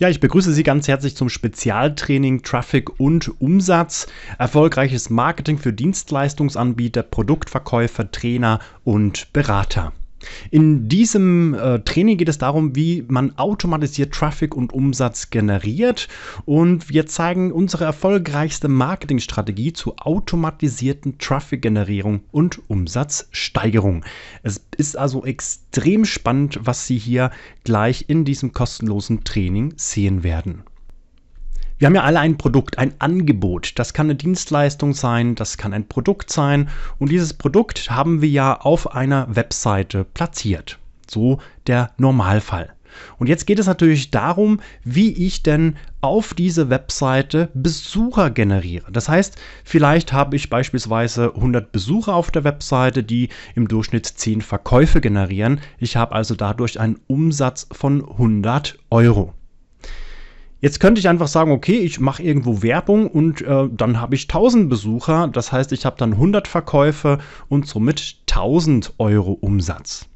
Ja, ich begrüße Sie ganz herzlich zum Spezialtraining Traffic und Umsatz. Erfolgreiches Marketing für Dienstleistungsanbieter, Produktverkäufer, Trainer und Berater. In diesem äh, Training geht es darum, wie man automatisiert Traffic und Umsatz generiert. Und wir zeigen unsere erfolgreichste Marketingstrategie zur automatisierten Traffic-Generierung und Umsatzsteigerung. Es ist also extrem spannend, was Sie hier gleich in diesem kostenlosen Training sehen werden. Wir haben ja alle ein Produkt, ein Angebot. Das kann eine Dienstleistung sein, das kann ein Produkt sein. Und dieses Produkt haben wir ja auf einer Webseite platziert. So der Normalfall. Und jetzt geht es natürlich darum, wie ich denn auf diese Webseite Besucher generiere. Das heißt, vielleicht habe ich beispielsweise 100 Besucher auf der Webseite, die im Durchschnitt 10 Verkäufe generieren. Ich habe also dadurch einen Umsatz von 100 Euro. Jetzt könnte ich einfach sagen, okay, ich mache irgendwo Werbung und äh, dann habe ich 1000 Besucher. Das heißt, ich habe dann 100 Verkäufe und somit 1000 Euro Umsatz.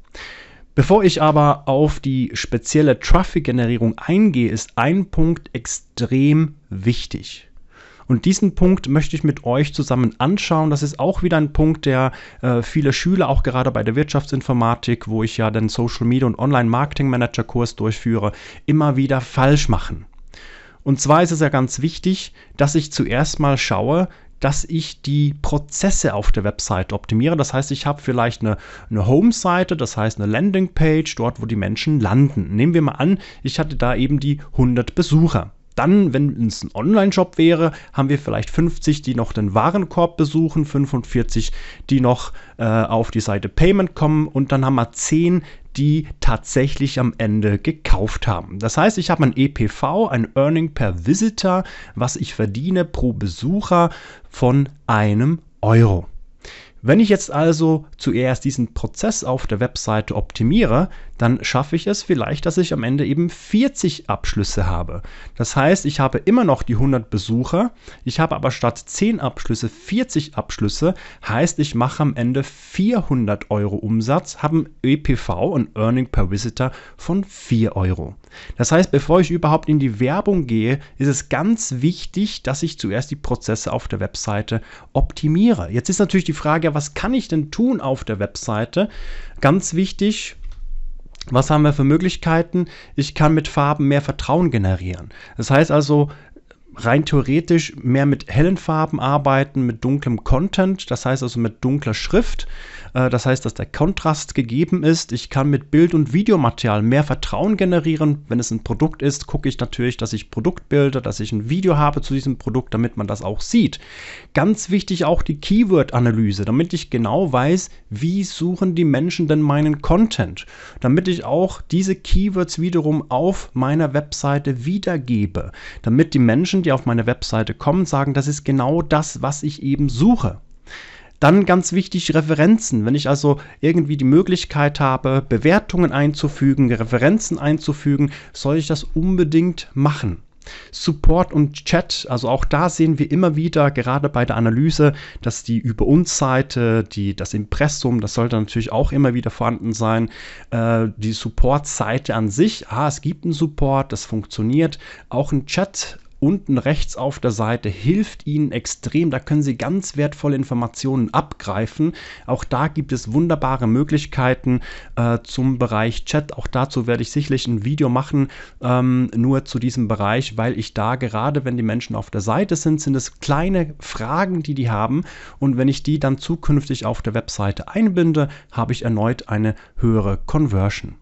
Bevor ich aber auf die spezielle Traffic-Generierung eingehe, ist ein Punkt extrem wichtig. Und diesen Punkt möchte ich mit euch zusammen anschauen. Das ist auch wieder ein Punkt, der äh, viele Schüler, auch gerade bei der Wirtschaftsinformatik, wo ich ja den Social Media und Online Marketing Manager Kurs durchführe, immer wieder falsch machen. Und zwar ist es ja ganz wichtig, dass ich zuerst mal schaue, dass ich die Prozesse auf der Webseite optimiere. Das heißt, ich habe vielleicht eine, eine Home-Seite, das heißt eine Landing-Page, dort, wo die Menschen landen. Nehmen wir mal an, ich hatte da eben die 100 Besucher. Dann, wenn es ein Online-Shop wäre, haben wir vielleicht 50, die noch den Warenkorb besuchen, 45, die noch äh, auf die Seite Payment kommen und dann haben wir 10, die tatsächlich am Ende gekauft haben. Das heißt, ich habe ein EPV, ein Earning per Visitor, was ich verdiene pro Besucher von einem Euro. Wenn ich jetzt also zuerst diesen Prozess auf der Webseite optimiere, dann schaffe ich es vielleicht, dass ich am Ende eben 40 Abschlüsse habe. Das heißt, ich habe immer noch die 100 Besucher, ich habe aber statt 10 Abschlüsse 40 Abschlüsse, heißt, ich mache am Ende 400 Euro Umsatz, habe ein EPV, ein Earning per Visitor von 4 Euro. Das heißt, bevor ich überhaupt in die Werbung gehe, ist es ganz wichtig, dass ich zuerst die Prozesse auf der Webseite optimiere. Jetzt ist natürlich die Frage, was kann ich denn tun auf der Webseite? Ganz wichtig, was haben wir für Möglichkeiten? Ich kann mit Farben mehr Vertrauen generieren. Das heißt also, rein theoretisch mehr mit hellen Farben arbeiten, mit dunklem Content, das heißt also mit dunkler Schrift äh, das heißt, dass der Kontrast gegeben ist. Ich kann mit Bild- und Videomaterial mehr Vertrauen generieren. Wenn es ein Produkt ist, gucke ich natürlich, dass ich Produktbilder, dass ich ein Video habe zu diesem Produkt, damit man das auch sieht. Ganz wichtig auch die Keyword-Analyse, damit ich genau weiß, wie suchen die Menschen denn meinen Content. Damit ich auch diese Keywords wiederum auf meiner Webseite wiedergebe. Damit die Menschen, die auf meine Webseite kommen, sagen, das ist genau das, was ich eben suche. Dann ganz wichtig Referenzen. Wenn ich also irgendwie die Möglichkeit habe, Bewertungen einzufügen, Referenzen einzufügen, soll ich das unbedingt machen. Support und Chat, also auch da sehen wir immer wieder, gerade bei der Analyse, dass die Über uns Seite, das Impressum, das sollte natürlich auch immer wieder vorhanden sein, äh, die Support Seite an sich, ah, es gibt einen Support, das funktioniert, auch ein Chat unten rechts auf der Seite hilft Ihnen extrem. Da können Sie ganz wertvolle Informationen abgreifen. Auch da gibt es wunderbare Möglichkeiten äh, zum Bereich Chat. Auch dazu werde ich sicherlich ein Video machen, ähm, nur zu diesem Bereich, weil ich da gerade, wenn die Menschen auf der Seite sind, sind es kleine Fragen, die die haben. Und wenn ich die dann zukünftig auf der Webseite einbinde, habe ich erneut eine höhere Conversion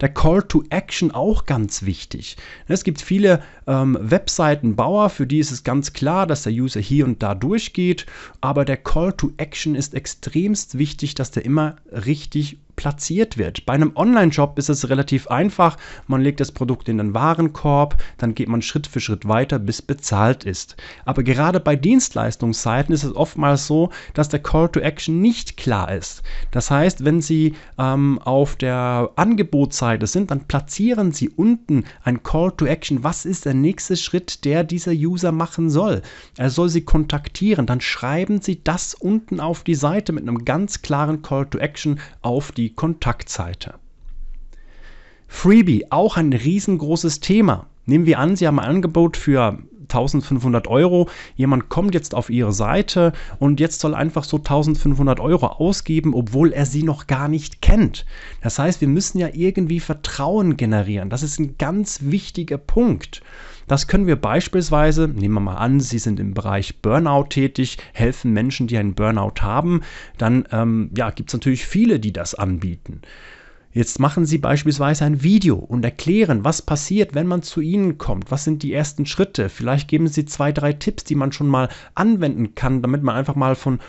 der Call to Action auch ganz wichtig. Es gibt viele ähm, Webseitenbauer, für die ist es ganz klar, dass der User hier und da durchgeht, aber der Call to Action ist extremst wichtig, dass der immer richtig platziert wird. Bei einem Online-Shop ist es relativ einfach. Man legt das Produkt in den Warenkorb, dann geht man Schritt für Schritt weiter, bis bezahlt ist. Aber gerade bei Dienstleistungsseiten ist es oftmals so, dass der Call to Action nicht klar ist. Das heißt, wenn Sie ähm, auf der Angebotsseite sind, dann platzieren Sie unten ein Call to Action. Was ist der nächste Schritt, der dieser User machen soll? Er soll Sie kontaktieren. Dann schreiben Sie das unten auf die Seite mit einem ganz klaren Call to Action auf die die Kontaktseite. Freebie, auch ein riesengroßes Thema. Nehmen wir an, Sie haben ein Angebot für 1500 Euro. Jemand kommt jetzt auf Ihre Seite und jetzt soll einfach so 1500 Euro ausgeben, obwohl er Sie noch gar nicht kennt. Das heißt, wir müssen ja irgendwie Vertrauen generieren. Das ist ein ganz wichtiger Punkt. Das können wir beispielsweise, nehmen wir mal an, Sie sind im Bereich Burnout tätig, helfen Menschen, die einen Burnout haben, dann ähm, ja, gibt es natürlich viele, die das anbieten. Jetzt machen Sie beispielsweise ein Video und erklären, was passiert, wenn man zu Ihnen kommt. Was sind die ersten Schritte? Vielleicht geben Sie zwei, drei Tipps, die man schon mal anwenden kann, damit man einfach mal von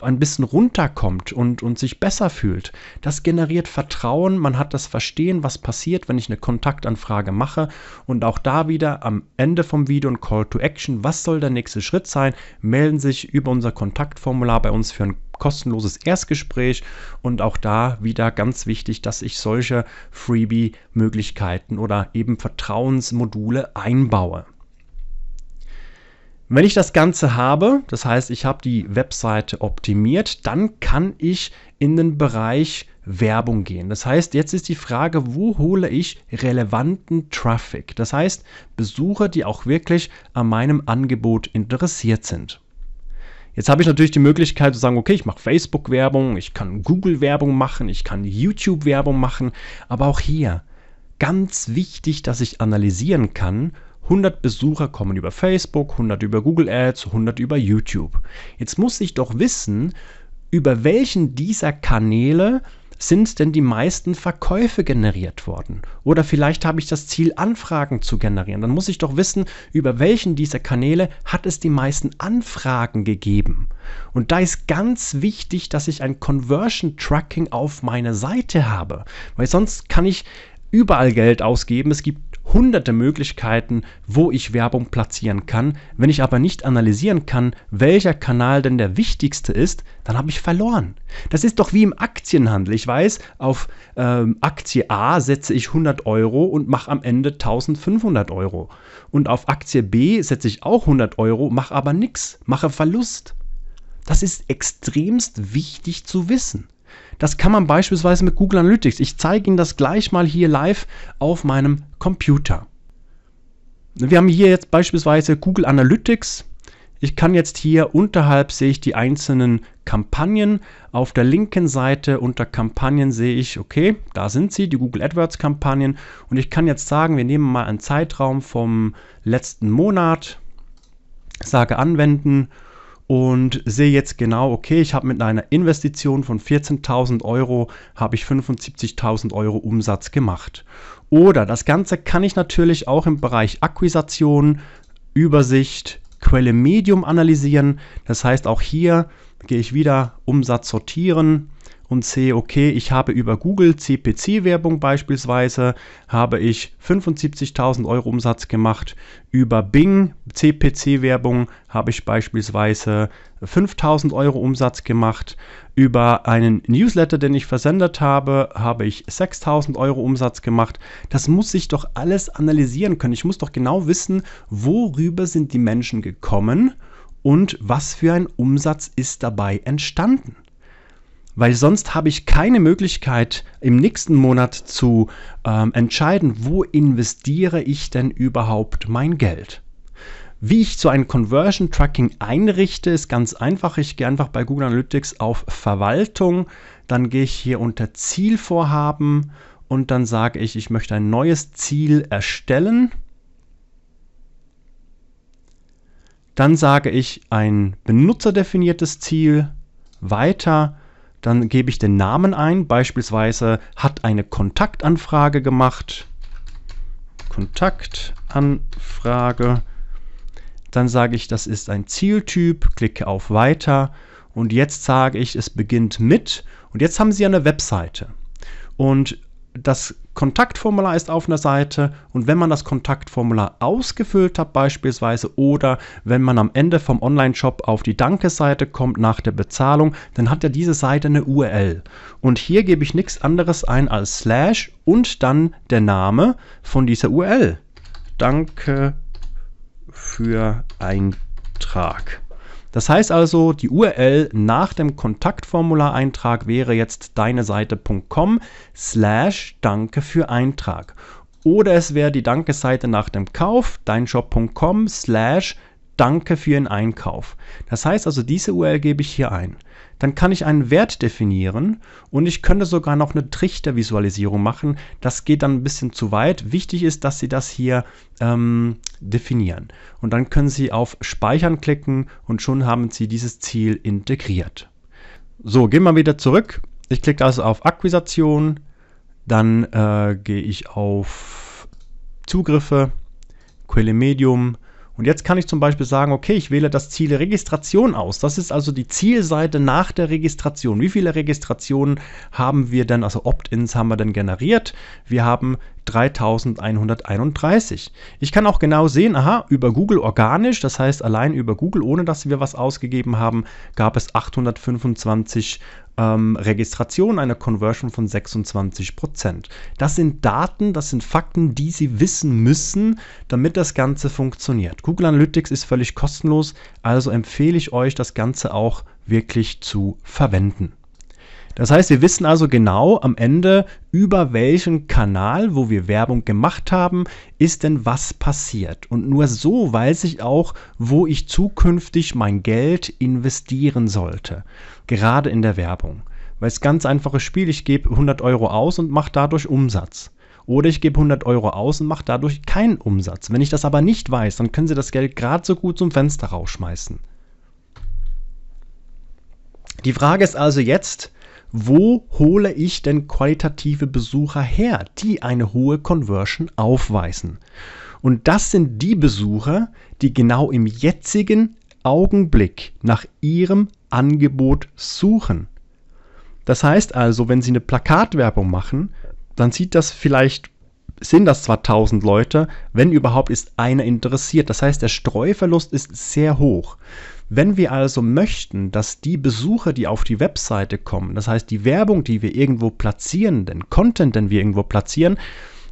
ein bisschen runterkommt und, und sich besser fühlt. Das generiert Vertrauen. Man hat das Verstehen, was passiert, wenn ich eine Kontaktanfrage mache. Und auch da wieder am Ende vom Video ein Call to Action. Was soll der nächste Schritt sein? Melden Sie sich über unser Kontaktformular bei uns für ein kostenloses Erstgespräch und auch da wieder ganz wichtig, dass ich solche Freebie-Möglichkeiten oder eben Vertrauensmodule einbaue. Wenn ich das Ganze habe, das heißt, ich habe die Webseite optimiert, dann kann ich in den Bereich Werbung gehen. Das heißt, jetzt ist die Frage, wo hole ich relevanten Traffic? Das heißt, Besucher, die auch wirklich an meinem Angebot interessiert sind. Jetzt habe ich natürlich die Möglichkeit zu sagen, okay, ich mache Facebook-Werbung, ich kann Google-Werbung machen, ich kann YouTube-Werbung machen, aber auch hier ganz wichtig, dass ich analysieren kann, 100 Besucher kommen über Facebook, 100 über Google Ads, 100 über YouTube. Jetzt muss ich doch wissen, über welchen dieser Kanäle sind denn die meisten Verkäufe generiert worden? Oder vielleicht habe ich das Ziel, Anfragen zu generieren. Dann muss ich doch wissen, über welchen dieser Kanäle hat es die meisten Anfragen gegeben. Und da ist ganz wichtig, dass ich ein Conversion Tracking auf meiner Seite habe, weil sonst kann ich überall Geld ausgeben. Es gibt hunderte Möglichkeiten, wo ich Werbung platzieren kann. Wenn ich aber nicht analysieren kann, welcher Kanal denn der wichtigste ist, dann habe ich verloren. Das ist doch wie im Aktienhandel. Ich weiß, auf ähm, Aktie A setze ich 100 Euro und mache am Ende 1500 Euro. Und auf Aktie B setze ich auch 100 Euro, mache aber nichts, mache Verlust. Das ist extremst wichtig zu wissen. Das kann man beispielsweise mit Google Analytics. Ich zeige Ihnen das gleich mal hier live auf meinem Computer. Wir haben hier jetzt beispielsweise Google Analytics. Ich kann jetzt hier unterhalb sehe ich die einzelnen Kampagnen. Auf der linken Seite unter Kampagnen sehe ich, okay, da sind sie, die Google AdWords Kampagnen. Und ich kann jetzt sagen, wir nehmen mal einen Zeitraum vom letzten Monat, sage anwenden und sehe jetzt genau, okay, ich habe mit einer Investition von 14.000 Euro, habe ich 75.000 Euro Umsatz gemacht. Oder das Ganze kann ich natürlich auch im Bereich Akquisition, Übersicht, Quelle Medium analysieren. Das heißt, auch hier gehe ich wieder Umsatz sortieren, und sehe, okay, ich habe über Google CPC-Werbung beispielsweise, habe ich 75.000 Euro Umsatz gemacht, über Bing CPC-Werbung habe ich beispielsweise 5.000 Euro Umsatz gemacht, über einen Newsletter, den ich versendet habe, habe ich 6.000 Euro Umsatz gemacht. Das muss ich doch alles analysieren können. Ich muss doch genau wissen, worüber sind die Menschen gekommen und was für ein Umsatz ist dabei entstanden weil sonst habe ich keine Möglichkeit im nächsten Monat zu ähm, entscheiden, wo investiere ich denn überhaupt mein Geld. Wie ich so ein Conversion Tracking einrichte, ist ganz einfach. Ich gehe einfach bei Google Analytics auf Verwaltung, dann gehe ich hier unter Zielvorhaben und dann sage ich, ich möchte ein neues Ziel erstellen. Dann sage ich ein benutzerdefiniertes Ziel, weiter dann gebe ich den Namen ein, beispielsweise hat eine Kontaktanfrage gemacht. Kontaktanfrage. Dann sage ich, das ist ein Zieltyp, klicke auf Weiter und jetzt sage ich, es beginnt mit und jetzt haben Sie eine Webseite. Und das Kontaktformular ist auf einer Seite und wenn man das Kontaktformular ausgefüllt hat beispielsweise oder wenn man am Ende vom Online-Shop auf die Danke-Seite kommt nach der Bezahlung, dann hat ja diese Seite eine URL. Und hier gebe ich nichts anderes ein als Slash und dann der Name von dieser URL. Danke für Eintrag. Das heißt also, die URL nach dem Kontaktformulareintrag wäre jetzt deineseite.com slash danke für Eintrag. Oder es wäre die Dankeseite nach dem Kauf, deinshop.com slash danke für den Einkauf. Das heißt also, diese URL gebe ich hier ein dann kann ich einen Wert definieren und ich könnte sogar noch eine Trichtervisualisierung machen. Das geht dann ein bisschen zu weit. Wichtig ist, dass Sie das hier ähm, definieren. Und dann können Sie auf Speichern klicken und schon haben Sie dieses Ziel integriert. So, gehen wir wieder zurück. Ich klicke also auf Akquisition, dann äh, gehe ich auf Zugriffe, Quelle Medium, und jetzt kann ich zum Beispiel sagen, okay, ich wähle das Ziel Registration aus. Das ist also die Zielseite nach der Registration. Wie viele Registrationen haben wir denn, also Opt-ins haben wir denn generiert? Wir haben 3131. Ich kann auch genau sehen, aha, über Google organisch, das heißt allein über Google, ohne dass wir was ausgegeben haben, gab es 825 ähm, Registration eine Conversion von 26 Das sind Daten, das sind Fakten, die Sie wissen müssen, damit das Ganze funktioniert. Google Analytics ist völlig kostenlos, also empfehle ich euch, das Ganze auch wirklich zu verwenden. Das heißt, wir wissen also genau am Ende, über welchen Kanal, wo wir Werbung gemacht haben, ist denn was passiert. Und nur so weiß ich auch, wo ich zukünftig mein Geld investieren sollte. Gerade in der Werbung. Weil es ganz einfaches Spiel, ich gebe 100 Euro aus und mache dadurch Umsatz oder ich gebe 100 Euro aus und mache dadurch keinen Umsatz. Wenn ich das aber nicht weiß, dann können Sie das Geld gerade so gut zum Fenster rausschmeißen. Die Frage ist also jetzt, wo hole ich denn qualitative Besucher her, die eine hohe Conversion aufweisen. Und das sind die Besucher, die genau im jetzigen Augenblick nach ihrem Angebot suchen. Das heißt also, wenn Sie eine Plakatwerbung machen, dann sieht das vielleicht, sind das zwar 1000 Leute, wenn überhaupt ist einer interessiert. Das heißt, der Streuverlust ist sehr hoch. Wenn wir also möchten, dass die Besucher, die auf die Webseite kommen, das heißt die Werbung, die wir irgendwo platzieren, den Content, den wir irgendwo platzieren,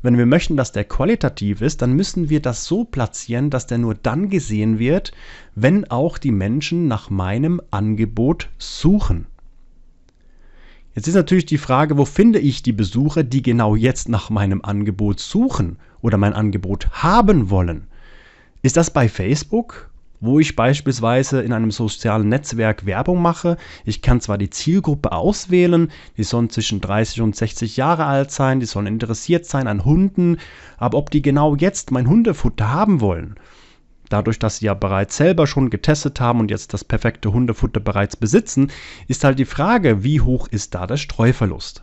wenn wir möchten, dass der qualitativ ist, dann müssen wir das so platzieren, dass der nur dann gesehen wird, wenn auch die Menschen nach meinem Angebot suchen. Jetzt ist natürlich die Frage, wo finde ich die Besucher, die genau jetzt nach meinem Angebot suchen oder mein Angebot haben wollen? Ist das bei Facebook wo ich beispielsweise in einem sozialen Netzwerk Werbung mache. Ich kann zwar die Zielgruppe auswählen, die sollen zwischen 30 und 60 Jahre alt sein, die sollen interessiert sein an Hunden, aber ob die genau jetzt mein Hundefutter haben wollen, dadurch, dass sie ja bereits selber schon getestet haben und jetzt das perfekte Hundefutter bereits besitzen, ist halt die Frage, wie hoch ist da der Streuverlust?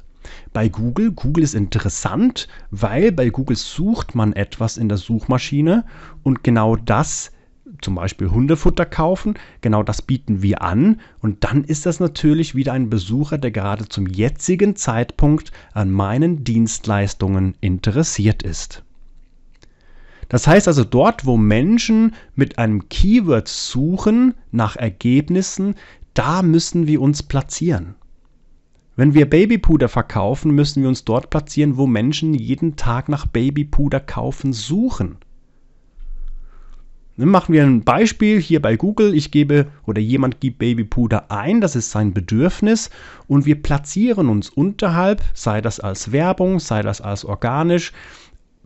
Bei Google, Google ist interessant, weil bei Google sucht man etwas in der Suchmaschine und genau das ist, zum Beispiel Hundefutter kaufen. Genau das bieten wir an. Und dann ist das natürlich wieder ein Besucher, der gerade zum jetzigen Zeitpunkt an meinen Dienstleistungen interessiert ist. Das heißt also, dort, wo Menschen mit einem Keyword suchen nach Ergebnissen, da müssen wir uns platzieren. Wenn wir Babypuder verkaufen, müssen wir uns dort platzieren, wo Menschen jeden Tag nach Babypuder kaufen suchen. Dann machen wir ein Beispiel hier bei Google. Ich gebe oder jemand gibt Babypuder ein, das ist sein Bedürfnis und wir platzieren uns unterhalb, sei das als Werbung, sei das als organisch,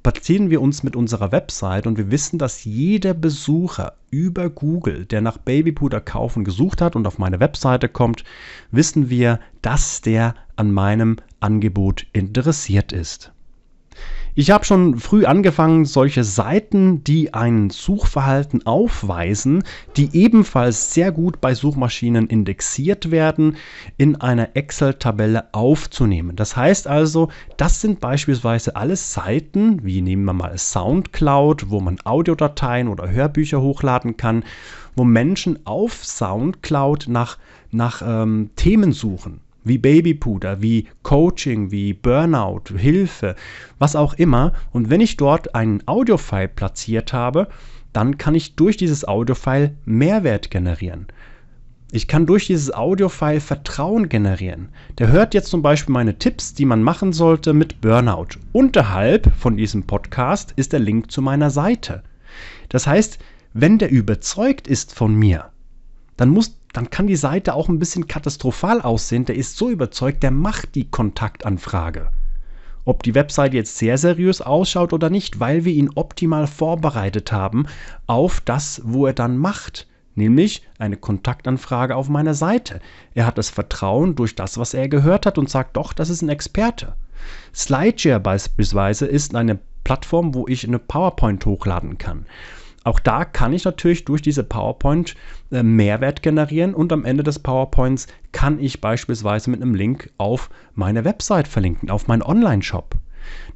platzieren wir uns mit unserer Website und wir wissen, dass jeder Besucher über Google, der nach Babypuder kaufen gesucht hat und auf meine Webseite kommt, wissen wir, dass der an meinem Angebot interessiert ist. Ich habe schon früh angefangen, solche Seiten, die ein Suchverhalten aufweisen, die ebenfalls sehr gut bei Suchmaschinen indexiert werden, in einer Excel-Tabelle aufzunehmen. Das heißt also, das sind beispielsweise alles Seiten, wie nehmen wir mal SoundCloud, wo man Audiodateien oder Hörbücher hochladen kann, wo Menschen auf SoundCloud nach, nach ähm, Themen suchen wie Babypuder, wie Coaching, wie Burnout, Hilfe, was auch immer. Und wenn ich dort einen Audiofile platziert habe, dann kann ich durch dieses Audiofile Mehrwert generieren. Ich kann durch dieses Audiofile Vertrauen generieren. Der hört jetzt zum Beispiel meine Tipps, die man machen sollte mit Burnout. Unterhalb von diesem Podcast ist der Link zu meiner Seite. Das heißt, wenn der überzeugt ist von mir, dann muss, dann kann die Seite auch ein bisschen katastrophal aussehen. Der ist so überzeugt, der macht die Kontaktanfrage. Ob die Website jetzt sehr seriös ausschaut oder nicht, weil wir ihn optimal vorbereitet haben auf das, wo er dann macht, nämlich eine Kontaktanfrage auf meiner Seite. Er hat das Vertrauen durch das, was er gehört hat und sagt, doch, das ist ein Experte. Slideshare beispielsweise ist eine Plattform, wo ich eine PowerPoint hochladen kann. Auch da kann ich natürlich durch diese PowerPoint äh, Mehrwert generieren und am Ende des PowerPoints kann ich beispielsweise mit einem Link auf meine Website verlinken, auf meinen Online-Shop.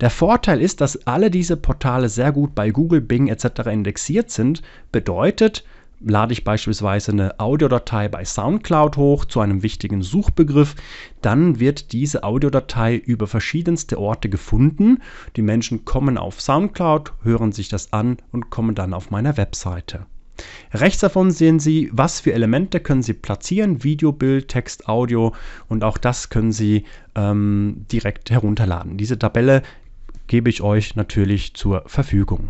Der Vorteil ist, dass alle diese Portale sehr gut bei Google, Bing etc. indexiert sind, bedeutet, lade ich beispielsweise eine Audiodatei bei SoundCloud hoch zu einem wichtigen Suchbegriff, dann wird diese Audiodatei über verschiedenste Orte gefunden. Die Menschen kommen auf SoundCloud, hören sich das an und kommen dann auf meiner Webseite. Rechts davon sehen Sie, was für Elemente können Sie platzieren, Video, Bild, Text, Audio und auch das können Sie ähm, direkt herunterladen. Diese Tabelle gebe ich euch natürlich zur Verfügung.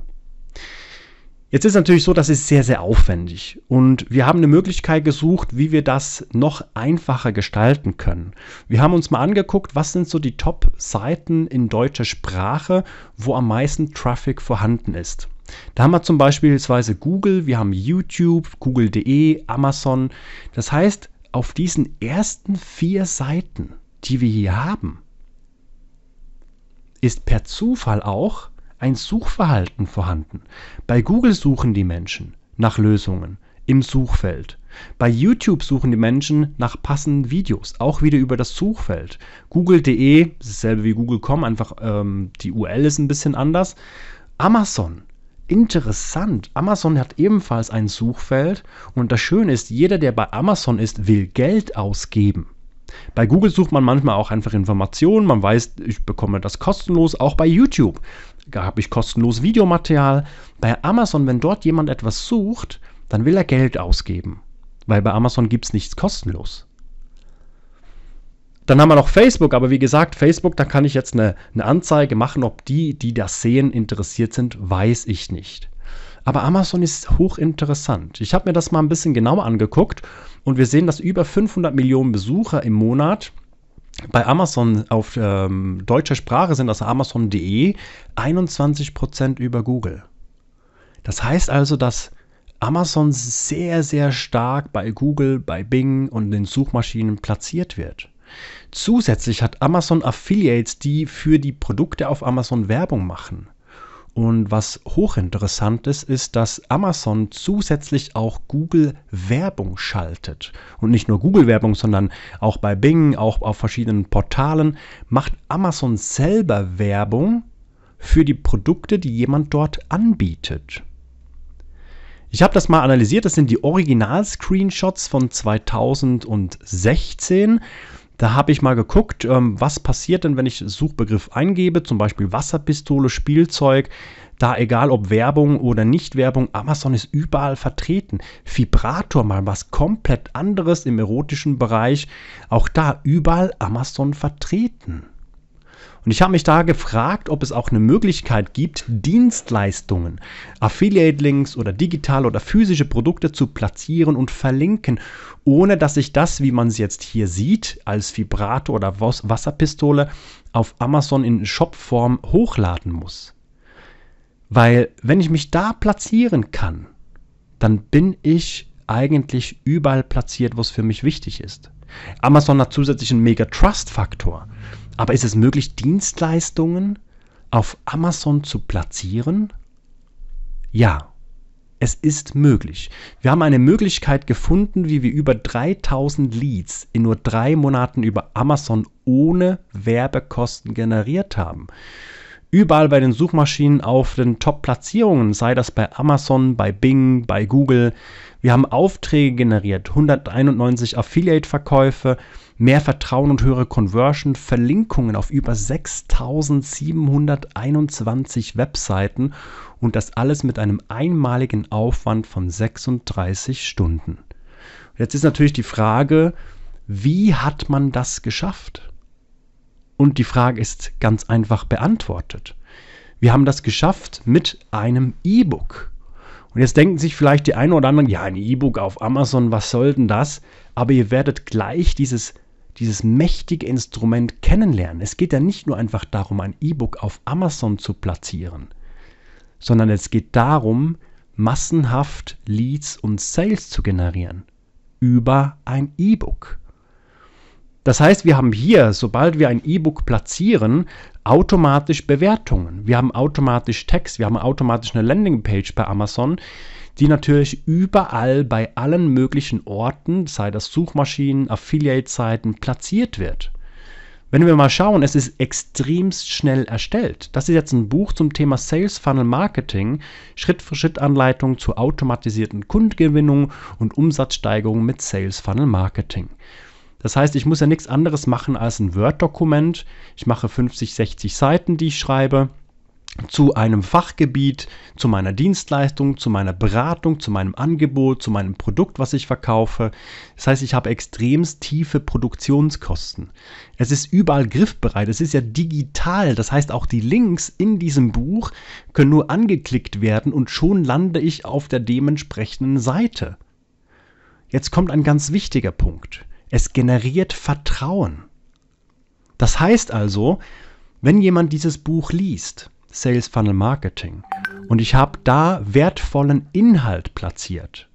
Jetzt ist natürlich so, das ist sehr, sehr aufwendig. Und wir haben eine Möglichkeit gesucht, wie wir das noch einfacher gestalten können. Wir haben uns mal angeguckt, was sind so die Top-Seiten in deutscher Sprache, wo am meisten Traffic vorhanden ist. Da haben wir zum Beispiel Google, wir haben YouTube, Google.de, Amazon. Das heißt, auf diesen ersten vier Seiten, die wir hier haben, ist per Zufall auch ein Suchverhalten vorhanden. Bei Google suchen die Menschen nach Lösungen im Suchfeld. Bei YouTube suchen die Menschen nach passenden Videos, auch wieder über das Suchfeld. Google.de, dasselbe wie Google.com, einfach ähm, die URL ist ein bisschen anders. Amazon, interessant. Amazon hat ebenfalls ein Suchfeld und das Schöne ist, jeder, der bei Amazon ist, will Geld ausgeben. Bei Google sucht man manchmal auch einfach Informationen, man weiß, ich bekomme das kostenlos, auch bei YouTube habe ich kostenlos Videomaterial. Bei Amazon, wenn dort jemand etwas sucht, dann will er Geld ausgeben. Weil bei Amazon gibt es nichts kostenlos. Dann haben wir noch Facebook, aber wie gesagt, Facebook, da kann ich jetzt eine, eine, Anzeige machen, ob die, die das sehen, interessiert sind, weiß ich nicht. Aber Amazon ist hochinteressant. Ich habe mir das mal ein bisschen genauer angeguckt und wir sehen, dass über 500 Millionen Besucher im Monat bei Amazon auf ähm, deutscher Sprache sind aus Amazon.de 21% über Google. Das heißt also, dass Amazon sehr, sehr stark bei Google, bei Bing und den Suchmaschinen platziert wird. Zusätzlich hat Amazon Affiliates, die für die Produkte auf Amazon Werbung machen. Und was hochinteressant ist, ist, dass Amazon zusätzlich auch Google Werbung schaltet. Und nicht nur Google Werbung, sondern auch bei Bing, auch auf verschiedenen Portalen macht Amazon selber Werbung für die Produkte, die jemand dort anbietet. Ich habe das mal analysiert, das sind die Original-Screenshots von 2016 da habe ich mal geguckt, ähm, was passiert denn, wenn ich Suchbegriff eingebe, zum Beispiel Wasserpistole, Spielzeug. Da egal ob Werbung oder Nichtwerbung, Amazon ist überall vertreten. Vibrator mal was komplett anderes im erotischen Bereich. Auch da überall Amazon vertreten. Und ich habe mich da gefragt, ob es auch eine Möglichkeit gibt, Dienstleistungen, Affiliate-Links oder digitale oder physische Produkte zu platzieren und verlinken, ohne dass ich das, wie man es jetzt hier sieht, als Vibrator oder Wasserpistole auf Amazon in Shopform hochladen muss. Weil wenn ich mich da platzieren kann, dann bin ich eigentlich überall platziert, wo es für mich wichtig ist. Amazon hat zusätzlich einen mega Trust-Faktor. Aber ist es möglich, Dienstleistungen auf Amazon zu platzieren? Ja, es ist möglich. Wir haben eine Möglichkeit gefunden, wie wir über 3000 Leads in nur drei Monaten über Amazon ohne Werbekosten generiert haben. Überall bei den Suchmaschinen auf den Top-Platzierungen, sei das bei Amazon, bei Bing, bei Google. Wir haben Aufträge generiert, 191 Affiliate-Verkäufe, mehr Vertrauen und höhere Conversion, Verlinkungen auf über 6721 Webseiten und das alles mit einem einmaligen Aufwand von 36 Stunden. Jetzt ist natürlich die Frage, wie hat man das geschafft? Und die Frage ist ganz einfach beantwortet. Wir haben das geschafft mit einem E-Book. Und jetzt denken sich vielleicht die einen oder anderen, ja, ein E-Book auf Amazon, was soll denn das? Aber ihr werdet gleich dieses dieses mächtige Instrument kennenlernen. Es geht ja nicht nur einfach darum, ein E-Book auf Amazon zu platzieren, sondern es geht darum, massenhaft Leads und Sales zu generieren über ein E-Book. Das heißt, wir haben hier, sobald wir ein E-Book platzieren, automatisch Bewertungen. Wir haben automatisch Text, wir haben automatisch eine Landingpage bei Amazon die natürlich überall bei allen möglichen Orten, sei das Suchmaschinen, Affiliate-Seiten, platziert wird. Wenn wir mal schauen, es ist extremst schnell erstellt. Das ist jetzt ein Buch zum Thema Sales Funnel Marketing, Schritt für Schritt Anleitung zur automatisierten Kundgewinnung und Umsatzsteigerung mit Sales Funnel Marketing. Das heißt, ich muss ja nichts anderes machen als ein Word-Dokument. Ich mache 50, 60 Seiten, die ich schreibe zu einem Fachgebiet, zu meiner Dienstleistung, zu meiner Beratung, zu meinem Angebot, zu meinem Produkt, was ich verkaufe. Das heißt, ich habe extremst tiefe Produktionskosten. Es ist überall griffbereit, es ist ja digital. Das heißt, auch die Links in diesem Buch können nur angeklickt werden und schon lande ich auf der dementsprechenden Seite. Jetzt kommt ein ganz wichtiger Punkt. Es generiert Vertrauen. Das heißt also, wenn jemand dieses Buch liest, Sales Funnel Marketing. Und ich habe da wertvollen Inhalt platziert.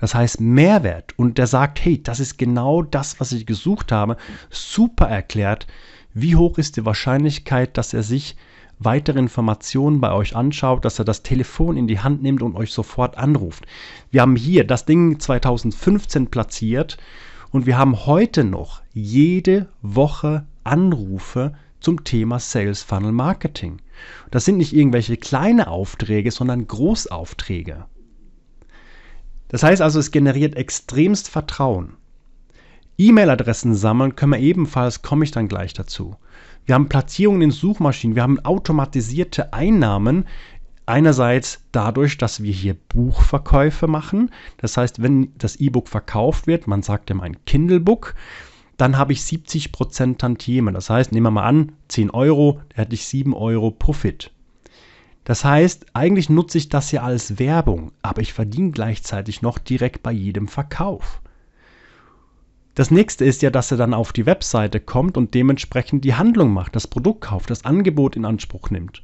Das heißt Mehrwert. Und der sagt, hey, das ist genau das, was ich gesucht habe. Super erklärt. Wie hoch ist die Wahrscheinlichkeit, dass er sich weitere Informationen bei euch anschaut, dass er das Telefon in die Hand nimmt und euch sofort anruft. Wir haben hier das Ding 2015 platziert und wir haben heute noch jede Woche Anrufe zum Thema Sales Funnel Marketing. Das sind nicht irgendwelche kleine Aufträge, sondern Großaufträge. Das heißt also, es generiert extremst Vertrauen. E-Mail-Adressen sammeln können wir ebenfalls, komme ich dann gleich dazu. Wir haben Platzierungen in Suchmaschinen, wir haben automatisierte Einnahmen. Einerseits dadurch, dass wir hier Buchverkäufe machen. Das heißt, wenn das E-Book verkauft wird, man sagt ja mal ein Kindle-Book, dann habe ich 70% Tantieme. Das heißt, nehmen wir mal an, 10 Euro, da hätte ich 7 Euro Profit. Das heißt, eigentlich nutze ich das ja als Werbung, aber ich verdiene gleichzeitig noch direkt bei jedem Verkauf. Das nächste ist ja, dass er dann auf die Webseite kommt und dementsprechend die Handlung macht, das Produkt kauft, das Angebot in Anspruch nimmt.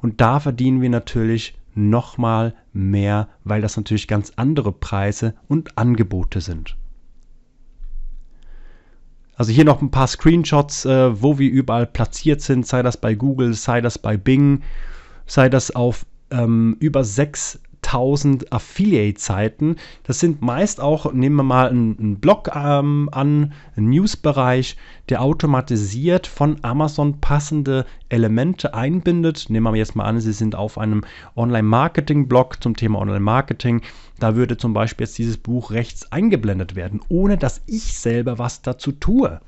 Und da verdienen wir natürlich nochmal mehr, weil das natürlich ganz andere Preise und Angebote sind. Also hier noch ein paar Screenshots, äh, wo wir überall platziert sind, sei das bei Google, sei das bei Bing, sei das auf ähm, über sechs 1000 Affiliate-Seiten. Das sind meist auch, nehmen wir mal einen, Blog ähm, an, einen News-Bereich, der automatisiert von Amazon passende Elemente einbindet. Nehmen wir jetzt mal an, Sie sind auf einem Online-Marketing-Blog zum Thema Online-Marketing. Da würde zum Beispiel jetzt dieses Buch rechts eingeblendet werden, ohne dass ich selber was dazu tue.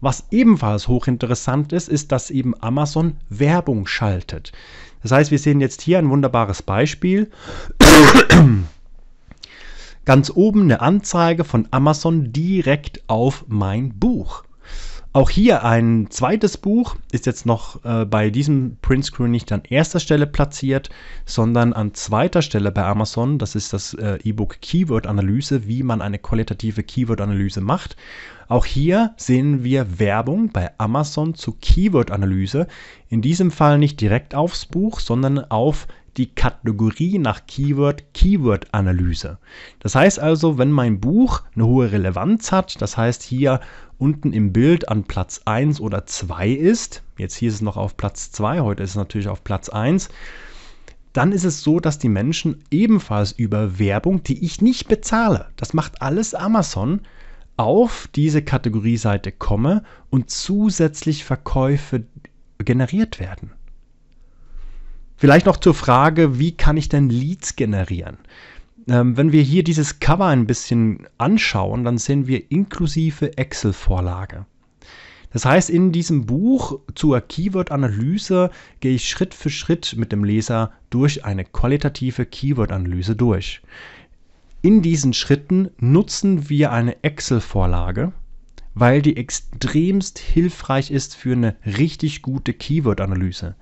Was ebenfalls hochinteressant ist, ist, dass eben Amazon Werbung schaltet. Das heißt, wir sehen jetzt hier ein wunderbares Beispiel. Ganz oben eine Anzeige von Amazon direkt auf mein Buch. Auch hier ein zweites Buch ist jetzt noch äh, bei diesem Printscreen nicht an erster Stelle platziert, sondern an zweiter Stelle bei Amazon. Das ist das äh, E-Book Keyword Analyse, wie man eine qualitative Keyword Analyse macht. Auch hier sehen wir Werbung bei Amazon zur Keyword-Analyse. In diesem Fall nicht direkt aufs Buch, sondern auf die Kategorie nach Keyword Keyword-Analyse. Das heißt also, wenn mein Buch eine hohe Relevanz hat, das heißt hier unten im Bild an Platz 1 oder 2 ist, jetzt hier ist es noch auf Platz 2, heute ist es natürlich auf Platz 1, dann ist es so, dass die Menschen ebenfalls über Werbung, die ich nicht bezahle, das macht alles Amazon, auf diese Kategorieseite komme und zusätzlich Verkäufe generiert werden. Vielleicht noch zur Frage, wie kann ich denn Leads generieren? Ähm, wenn wir hier dieses Cover ein bisschen anschauen, dann sehen wir inklusive Excel-Vorlage. Das heißt, in diesem Buch zur Keyword-Analyse gehe ich Schritt für Schritt mit dem Leser durch eine qualitative Keyword-Analyse durch in diesen Schritten nutzen wir eine Excel-Vorlage, weil die extremst hilfreich ist für eine richtig gute Keyword-Analyse.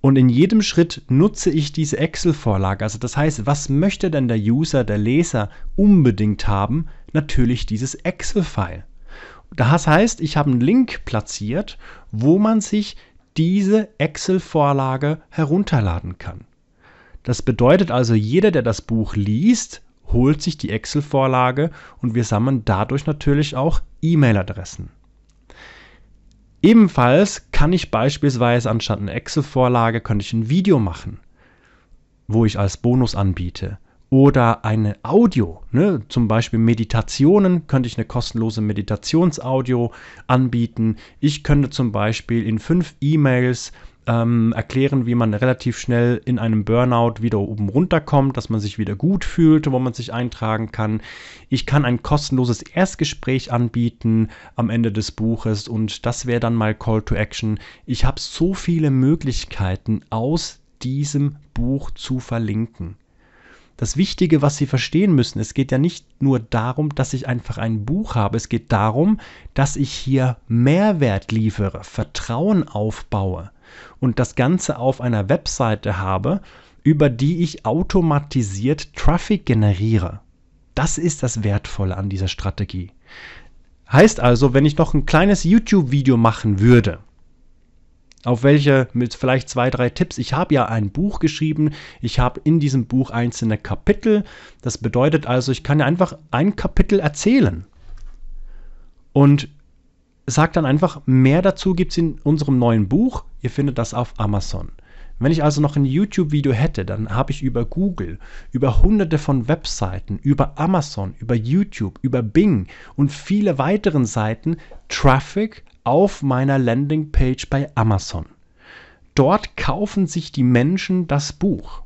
Und in jedem Schritt nutze ich diese Excel-Vorlage. Also das heißt, was möchte denn der User, der Leser unbedingt haben? Natürlich dieses Excel-File. Das heißt, ich habe einen Link platziert, wo man sich diese Excel-Vorlage herunterladen kann. Das bedeutet also, jeder, der das Buch liest, holt sich die Excel-Vorlage und wir sammeln dadurch natürlich auch E-Mail-Adressen. Ebenfalls kann ich beispielsweise anstatt einer Excel-Vorlage könnte ich ein Video machen, wo ich als Bonus anbiete. Oder eine Audio, ne? zum Beispiel Meditationen, könnte ich eine kostenlose Meditationsaudio anbieten. Ich könnte zum Beispiel in fünf E-Mails ähm, erklären, wie man relativ schnell in einem Burnout wieder oben runterkommt, dass man sich wieder gut fühlt, wo man sich eintragen kann. Ich kann ein kostenloses Erstgespräch anbieten am Ende des Buches und das wäre dann mal Call to Action. Ich habe so viele Möglichkeiten aus diesem Buch zu verlinken. Das Wichtige, was Sie verstehen müssen, es geht ja nicht nur darum, dass ich einfach ein Buch habe, es geht darum, dass ich hier Mehrwert liefere, Vertrauen aufbaue und das Ganze auf einer Webseite habe, über die ich automatisiert Traffic generiere. Das ist das Wertvolle an dieser Strategie. Heißt also, wenn ich noch ein kleines YouTube-Video machen würde, auf welche mit vielleicht zwei, drei Tipps. Ich habe ja ein Buch geschrieben. Ich habe in diesem Buch einzelne Kapitel. Das bedeutet also, ich kann ja einfach ein Kapitel erzählen. Und sage dann einfach, mehr dazu gibt es in unserem neuen Buch. Ihr findet das auf Amazon. Wenn ich also noch ein YouTube-Video hätte, dann habe ich über Google, über hunderte von Webseiten, über Amazon, über YouTube, über Bing und viele weiteren Seiten Traffic auf meiner Landingpage bei Amazon. Dort kaufen sich die Menschen das Buch.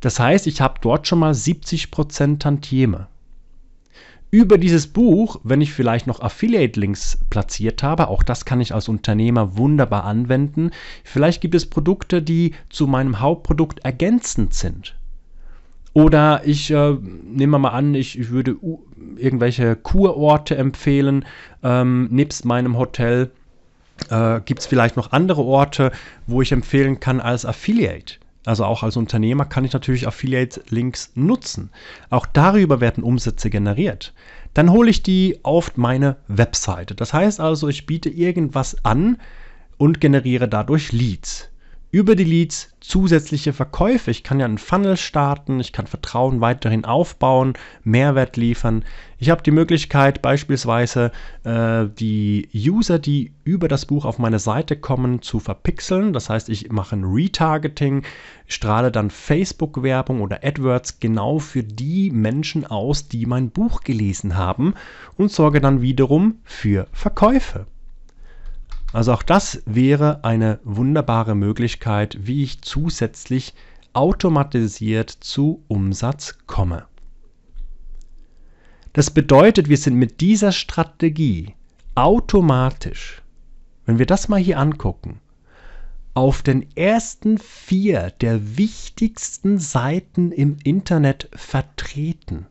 Das heißt, ich habe dort schon mal 70% Tantieme über dieses Buch, wenn ich vielleicht noch Affiliate-Links platziert habe, auch das kann ich als Unternehmer wunderbar anwenden. Vielleicht gibt es Produkte, die zu meinem Hauptprodukt ergänzend sind. Oder ich äh, nehme mal an, ich, ich würde irgendwelche Kurorte empfehlen, ähm, nebst meinem Hotel. Äh, gibt es vielleicht noch andere Orte, wo ich empfehlen kann als Affiliate? Also auch als Unternehmer kann ich natürlich Affiliate-Links nutzen. Auch darüber werden Umsätze generiert. Dann hole ich die auf meine Webseite. Das heißt also, ich biete irgendwas an und generiere dadurch Leads über die Leads zusätzliche Verkäufe. Ich kann ja einen Funnel starten, ich kann Vertrauen weiterhin aufbauen, Mehrwert liefern. Ich habe die Möglichkeit beispielsweise äh, die User, die über das Buch auf meine Seite kommen, zu verpixeln. Das heißt, ich mache ein Retargeting, strahle dann Facebook-Werbung oder AdWords genau für die Menschen aus, die mein Buch gelesen haben und sorge dann wiederum für Verkäufe. Also auch das wäre eine wunderbare Möglichkeit, wie ich zusätzlich automatisiert zu Umsatz komme. Das bedeutet, wir sind mit dieser Strategie automatisch, wenn wir das mal hier angucken, auf den ersten vier der wichtigsten Seiten im Internet vertreten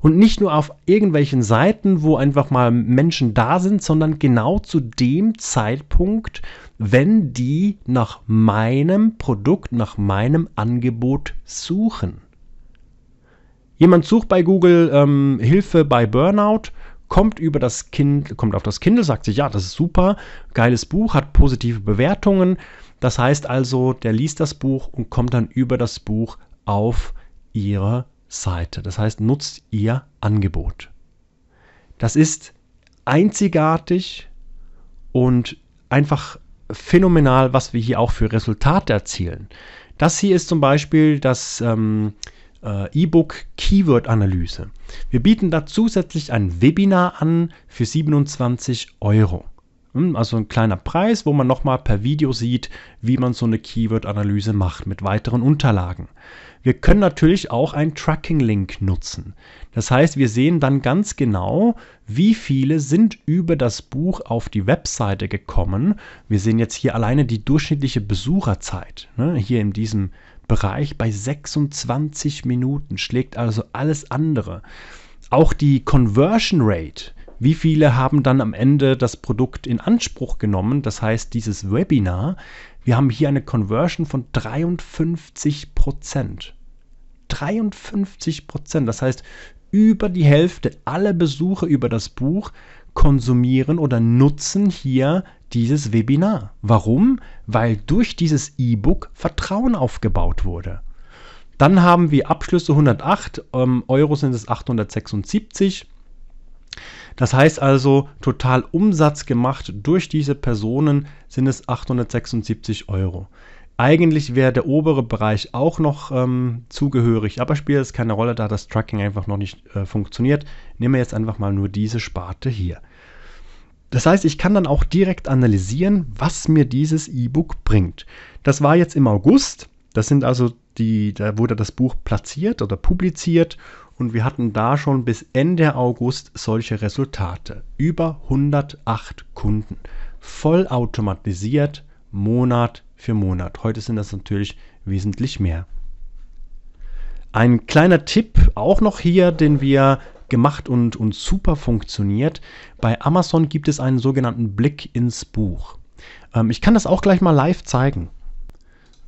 und nicht nur auf irgendwelchen Seiten, wo einfach mal Menschen da sind, sondern genau zu dem Zeitpunkt, wenn die nach meinem Produkt, nach meinem Angebot suchen. Jemand sucht bei Google ähm, Hilfe bei Burnout, kommt über das Kind, kommt auf das Kindle, sagt sich, ja, das ist super, geiles Buch, hat positive Bewertungen. Das heißt also, der liest das Buch und kommt dann über das Buch auf ihre Seite. Das heißt, nutzt ihr Angebot. Das ist einzigartig und einfach phänomenal, was wir hier auch für Resultate erzielen. Das hier ist zum Beispiel das ähm, äh, E-Book Keyword Analyse. Wir bieten da zusätzlich ein Webinar an für 27 Euro. Hm, also ein kleiner Preis, wo man nochmal per Video sieht, wie man so eine Keyword-Analyse macht mit weiteren Unterlagen. Wir können natürlich auch einen Tracking-Link nutzen. Das heißt, wir sehen dann ganz genau, wie viele sind über das Buch auf die Webseite gekommen. Wir sehen jetzt hier alleine die durchschnittliche Besucherzeit, ne, hier in diesem Bereich bei 26 Minuten, schlägt also alles andere. Auch die Conversion Rate, wie viele haben dann am Ende das Produkt in Anspruch genommen, das heißt dieses Webinar, wir haben hier eine Conversion von 53 Prozent. 53 Prozent. Das heißt, über die Hälfte aller Besucher über das Buch konsumieren oder nutzen hier dieses Webinar. Warum? Weil durch dieses E-Book Vertrauen aufgebaut wurde. Dann haben wir Abschlüsse 108, ähm, Euro sind es 876. Das heißt also, total Umsatz gemacht durch diese Personen sind es 876 Euro. Eigentlich wäre der obere Bereich auch noch ähm, zugehörig, aber spielt es keine Rolle, da das Tracking einfach noch nicht äh, funktioniert. Nehmen wir jetzt einfach mal nur diese Sparte hier. Das heißt, ich kann dann auch direkt analysieren, was mir dieses E-Book bringt. Das war jetzt im August. Das sind also die, da wurde das Buch platziert oder publiziert und wir hatten da schon bis Ende August solche Resultate. Über 108 Kunden. Voll automatisiert, Monat für Monat. Heute sind das natürlich wesentlich mehr. Ein kleiner Tipp auch noch hier, den wir gemacht und, und super funktioniert. Bei Amazon gibt es einen sogenannten Blick ins Buch. Ähm, ich kann das auch gleich mal live zeigen.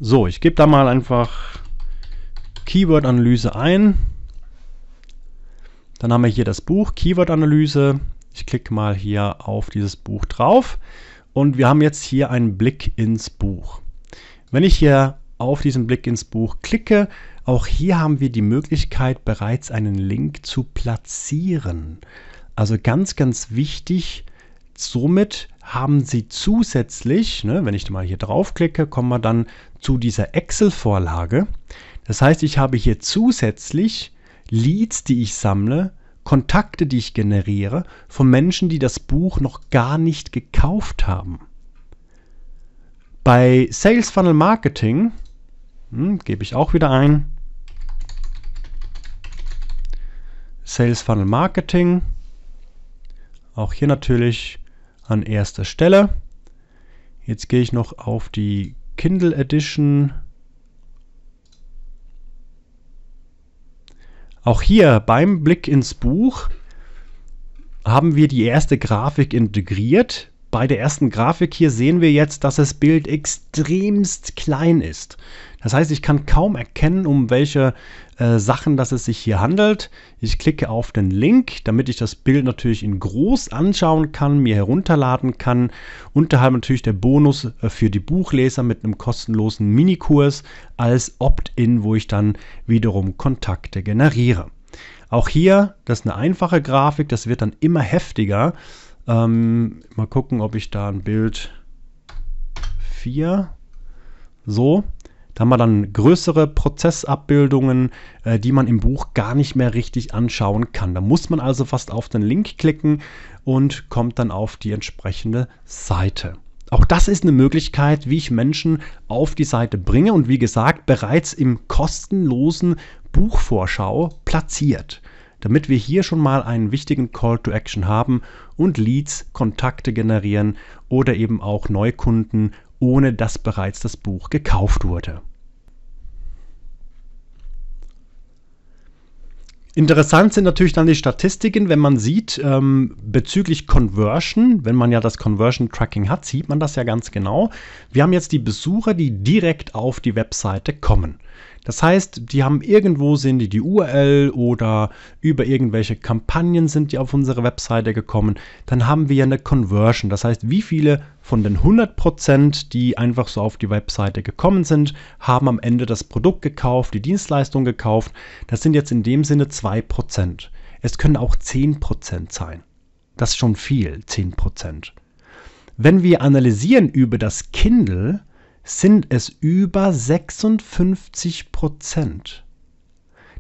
So, ich gebe da mal einfach Keyword-Analyse ein dann haben wir hier das Buch Keyword-Analyse. Ich klicke mal hier auf dieses Buch drauf und wir haben jetzt hier einen Blick ins Buch. Wenn ich hier auf diesen Blick ins Buch klicke, auch hier haben wir die Möglichkeit, bereits einen Link zu platzieren. Also ganz, ganz wichtig, somit haben Sie zusätzlich, ne, wenn ich mal hier draufklicke, kommen wir dann zu dieser Excel-Vorlage. Das heißt, ich habe hier zusätzlich Leads, die ich sammle, Kontakte, die ich generiere von Menschen, die das Buch noch gar nicht gekauft haben. Bei Sales Funnel Marketing hm, gebe ich auch wieder ein. Sales Funnel Marketing. Auch hier natürlich an erster Stelle. Jetzt gehe ich noch auf die Kindle Edition. Auch hier beim Blick ins Buch haben wir die erste Grafik integriert bei der ersten Grafik hier sehen wir jetzt, dass das Bild extremst klein ist. Das heißt, ich kann kaum erkennen, um welche äh, Sachen dass es sich hier handelt. Ich klicke auf den Link, damit ich das Bild natürlich in groß anschauen kann, mir herunterladen kann. Unterhalb natürlich der Bonus äh, für die Buchleser mit einem kostenlosen Minikurs als Opt-in, wo ich dann wiederum Kontakte generiere. Auch hier, das ist eine einfache Grafik, das wird dann immer heftiger. Ähm, mal gucken, ob ich da ein Bild 4 so. Da haben wir dann größere Prozessabbildungen, äh, die man im Buch gar nicht mehr richtig anschauen kann. Da muss man also fast auf den Link klicken und kommt dann auf die entsprechende Seite. Auch das ist eine Möglichkeit, wie ich Menschen auf die Seite bringe und wie gesagt bereits im kostenlosen Buchvorschau platziert damit wir hier schon mal einen wichtigen Call to Action haben und Leads, Kontakte generieren oder eben auch Neukunden, ohne dass bereits das Buch gekauft wurde. Interessant sind natürlich dann die Statistiken, wenn man sieht ähm, bezüglich Conversion, wenn man ja das Conversion Tracking hat, sieht man das ja ganz genau. Wir haben jetzt die Besucher, die direkt auf die Webseite kommen. Das heißt, die haben irgendwo sehen die die URL oder über irgendwelche Kampagnen sind die auf unsere Webseite gekommen. Dann haben wir ja eine Conversion. Das heißt, wie viele von den 100%, die einfach so auf die Webseite gekommen sind, haben am Ende das Produkt gekauft, die Dienstleistung gekauft. Das sind jetzt in dem Sinne 2%. Es können auch 10% sein. Das ist schon viel, 10%. Wenn wir analysieren über das Kindle, sind es über 56 Prozent.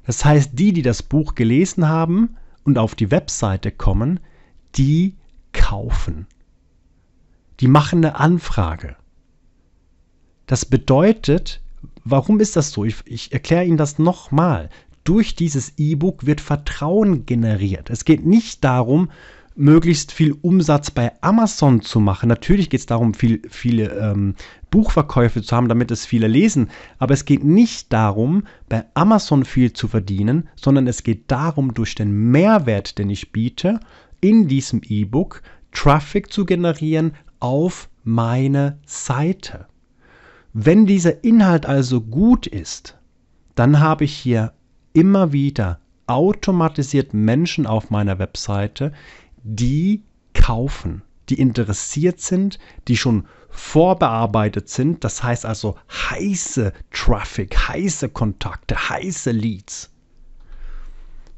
Das heißt, die, die das Buch gelesen haben und auf die Webseite kommen, die kaufen. Die machen eine Anfrage. Das bedeutet, warum ist das so? Ich, ich erkläre Ihnen das nochmal. Durch dieses E-Book wird Vertrauen generiert. Es geht nicht darum, möglichst viel Umsatz bei Amazon zu machen. Natürlich geht es darum, viel, viele ähm, Buchverkäufe zu haben, damit es viele lesen. Aber es geht nicht darum, bei Amazon viel zu verdienen, sondern es geht darum, durch den Mehrwert, den ich biete, in diesem E-Book Traffic zu generieren auf meine Seite. Wenn dieser Inhalt also gut ist, dann habe ich hier immer wieder automatisiert Menschen auf meiner Webseite, die kaufen, die interessiert sind, die schon vorbearbeitet sind. Das heißt also heiße Traffic, heiße Kontakte, heiße Leads.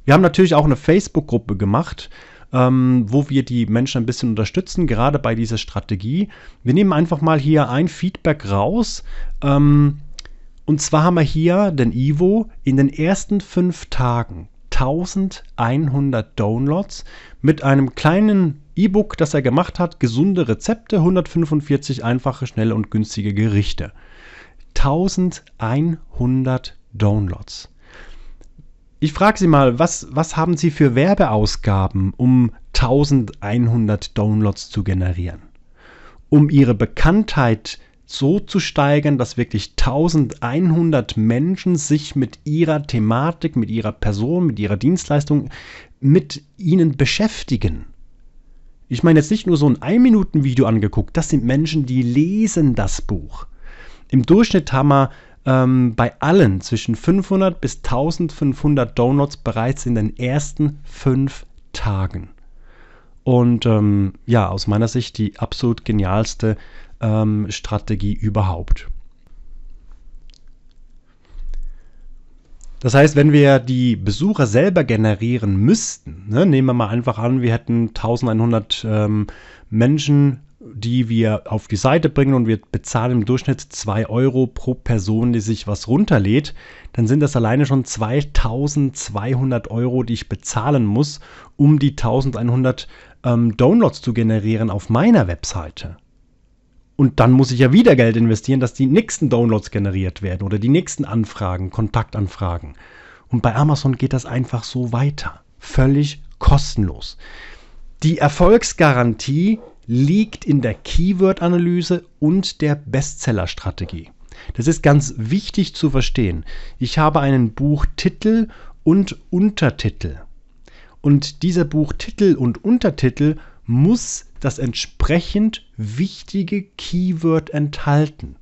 Wir haben natürlich auch eine Facebook-Gruppe gemacht, ähm, wo wir die Menschen ein bisschen unterstützen, gerade bei dieser Strategie. Wir nehmen einfach mal hier ein Feedback raus. Ähm, und zwar haben wir hier den Ivo in den ersten fünf Tagen 1100 Downloads mit einem kleinen E-Book, das er gemacht hat, gesunde Rezepte, 145 einfache, schnelle und günstige Gerichte. 1100 Downloads. Ich frage Sie mal, was, was haben Sie für Werbeausgaben, um 1100 Downloads zu generieren? Um Ihre Bekanntheit zu so zu steigern, dass wirklich 1100 Menschen sich mit ihrer Thematik, mit ihrer Person, mit ihrer Dienstleistung, mit ihnen beschäftigen. Ich meine jetzt nicht nur so ein Ein-Minuten-Video angeguckt, das sind Menschen, die lesen das Buch. Im Durchschnitt haben wir ähm, bei allen zwischen 500 bis 1500 Downloads bereits in den ersten fünf Tagen. Und ähm, ja, aus meiner Sicht die absolut genialste ähm, Strategie überhaupt. Das heißt, wenn wir die Besucher selber generieren müssten, ne, nehmen wir mal einfach an, wir hätten 1100 ähm, Menschen, die wir auf die Seite bringen und wir bezahlen im Durchschnitt 2 Euro pro Person, die sich was runterlädt, dann sind das alleine schon 2200 Euro, die ich bezahlen muss, um die 1100 ähm, Downloads zu generieren auf meiner Webseite. Und dann muss ich ja wieder Geld investieren, dass die nächsten Downloads generiert werden oder die nächsten Anfragen, Kontaktanfragen. Und bei Amazon geht das einfach so weiter. Völlig kostenlos. Die Erfolgsgarantie liegt in der Keyword-Analyse und der Bestseller-Strategie. Das ist ganz wichtig zu verstehen. Ich habe einen Buchtitel und Untertitel. Und dieser Buchtitel und Untertitel muss das entsprechend wichtige Keyword enthalten.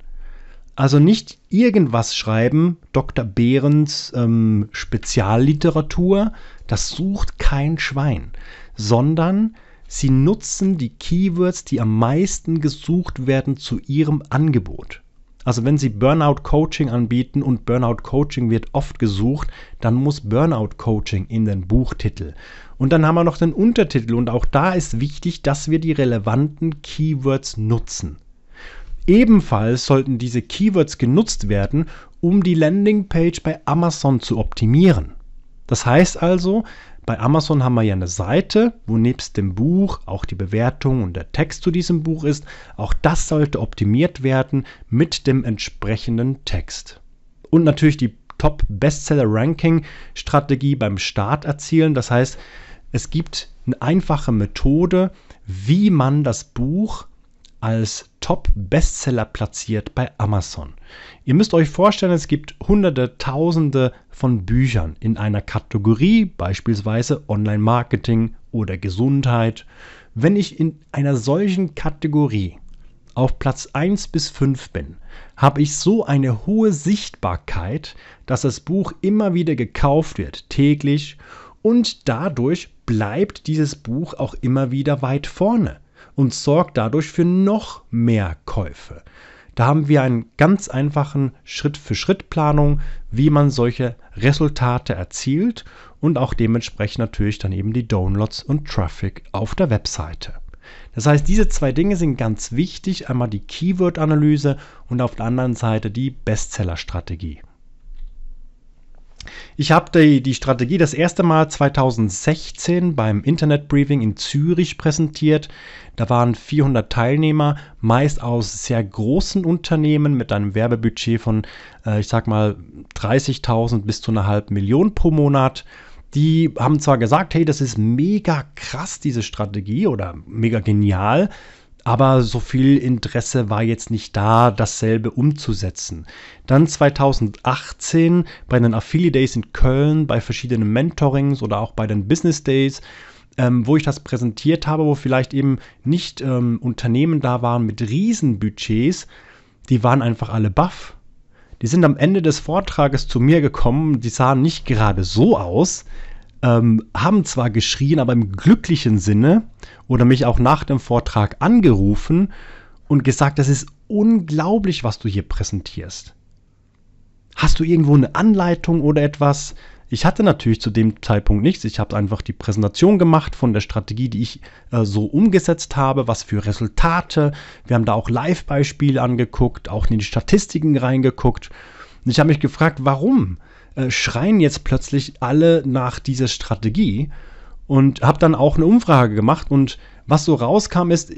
Also nicht irgendwas schreiben, Dr. Behrens ähm, Spezialliteratur, das sucht kein Schwein, sondern sie nutzen die Keywords, die am meisten gesucht werden, zu ihrem Angebot. Also wenn Sie Burnout Coaching anbieten und Burnout Coaching wird oft gesucht, dann muss Burnout Coaching in den Buchtitel. Und dann haben wir noch den Untertitel und auch da ist wichtig, dass wir die relevanten Keywords nutzen. Ebenfalls sollten diese Keywords genutzt werden, um die Landingpage bei Amazon zu optimieren. Das heißt also, bei Amazon haben wir ja eine Seite, wo nebst dem Buch auch die Bewertung und der Text zu diesem Buch ist. Auch das sollte optimiert werden mit dem entsprechenden Text. Und natürlich die Top-Bestseller-Ranking-Strategie beim Start erzielen. Das heißt, es gibt eine einfache Methode, wie man das Buch als Top-Bestseller platziert bei Amazon. Ihr müsst euch vorstellen, es gibt hunderte, tausende von Büchern in einer Kategorie, beispielsweise Online-Marketing oder Gesundheit. Wenn ich in einer solchen Kategorie auf Platz 1 bis 5 bin, habe ich so eine hohe Sichtbarkeit, dass das Buch immer wieder gekauft wird, täglich, und dadurch bleibt dieses Buch auch immer wieder weit vorne und sorgt dadurch für noch mehr Käufe. Da haben wir einen ganz einfachen Schritt-für-Schritt-Planung, wie man solche Resultate erzielt und auch dementsprechend natürlich dann eben die Downloads und Traffic auf der Webseite. Das heißt, diese zwei Dinge sind ganz wichtig. Einmal die Keyword-Analyse und auf der anderen Seite die Bestseller-Strategie. Ich habe die, die Strategie das erste Mal 2016 beim Internet Briefing in Zürich präsentiert. Da waren 400 Teilnehmer, meist aus sehr großen Unternehmen mit einem Werbebudget von, äh, ich sag mal, 30.000 bis zu einer halben Million pro Monat. Die haben zwar gesagt, hey, das ist mega krass, diese Strategie oder mega genial, aber so viel Interesse war jetzt nicht da, dasselbe umzusetzen. Dann 2018 bei den Affiliate Days in Köln, bei verschiedenen Mentorings oder auch bei den Business Days, ähm, wo ich das präsentiert habe, wo vielleicht eben nicht ähm, Unternehmen da waren mit Riesenbudgets, die waren einfach alle baff. Die sind am Ende des Vortrages zu mir gekommen, die sahen nicht gerade so aus, ähm, haben zwar geschrien, aber im glücklichen Sinne oder mich auch nach dem Vortrag angerufen und gesagt, das ist unglaublich, was du hier präsentierst. Hast du irgendwo eine Anleitung oder etwas? Ich hatte natürlich zu dem Zeitpunkt nichts. Ich habe einfach die Präsentation gemacht von der Strategie, die ich äh, so umgesetzt habe, was für Resultate. Wir haben da auch Live-Beispiele angeguckt, auch in die Statistiken reingeguckt. Und ich habe mich gefragt, warum? Äh, schreien jetzt plötzlich alle nach dieser Strategie und habe dann auch eine Umfrage gemacht und was so rauskam ist,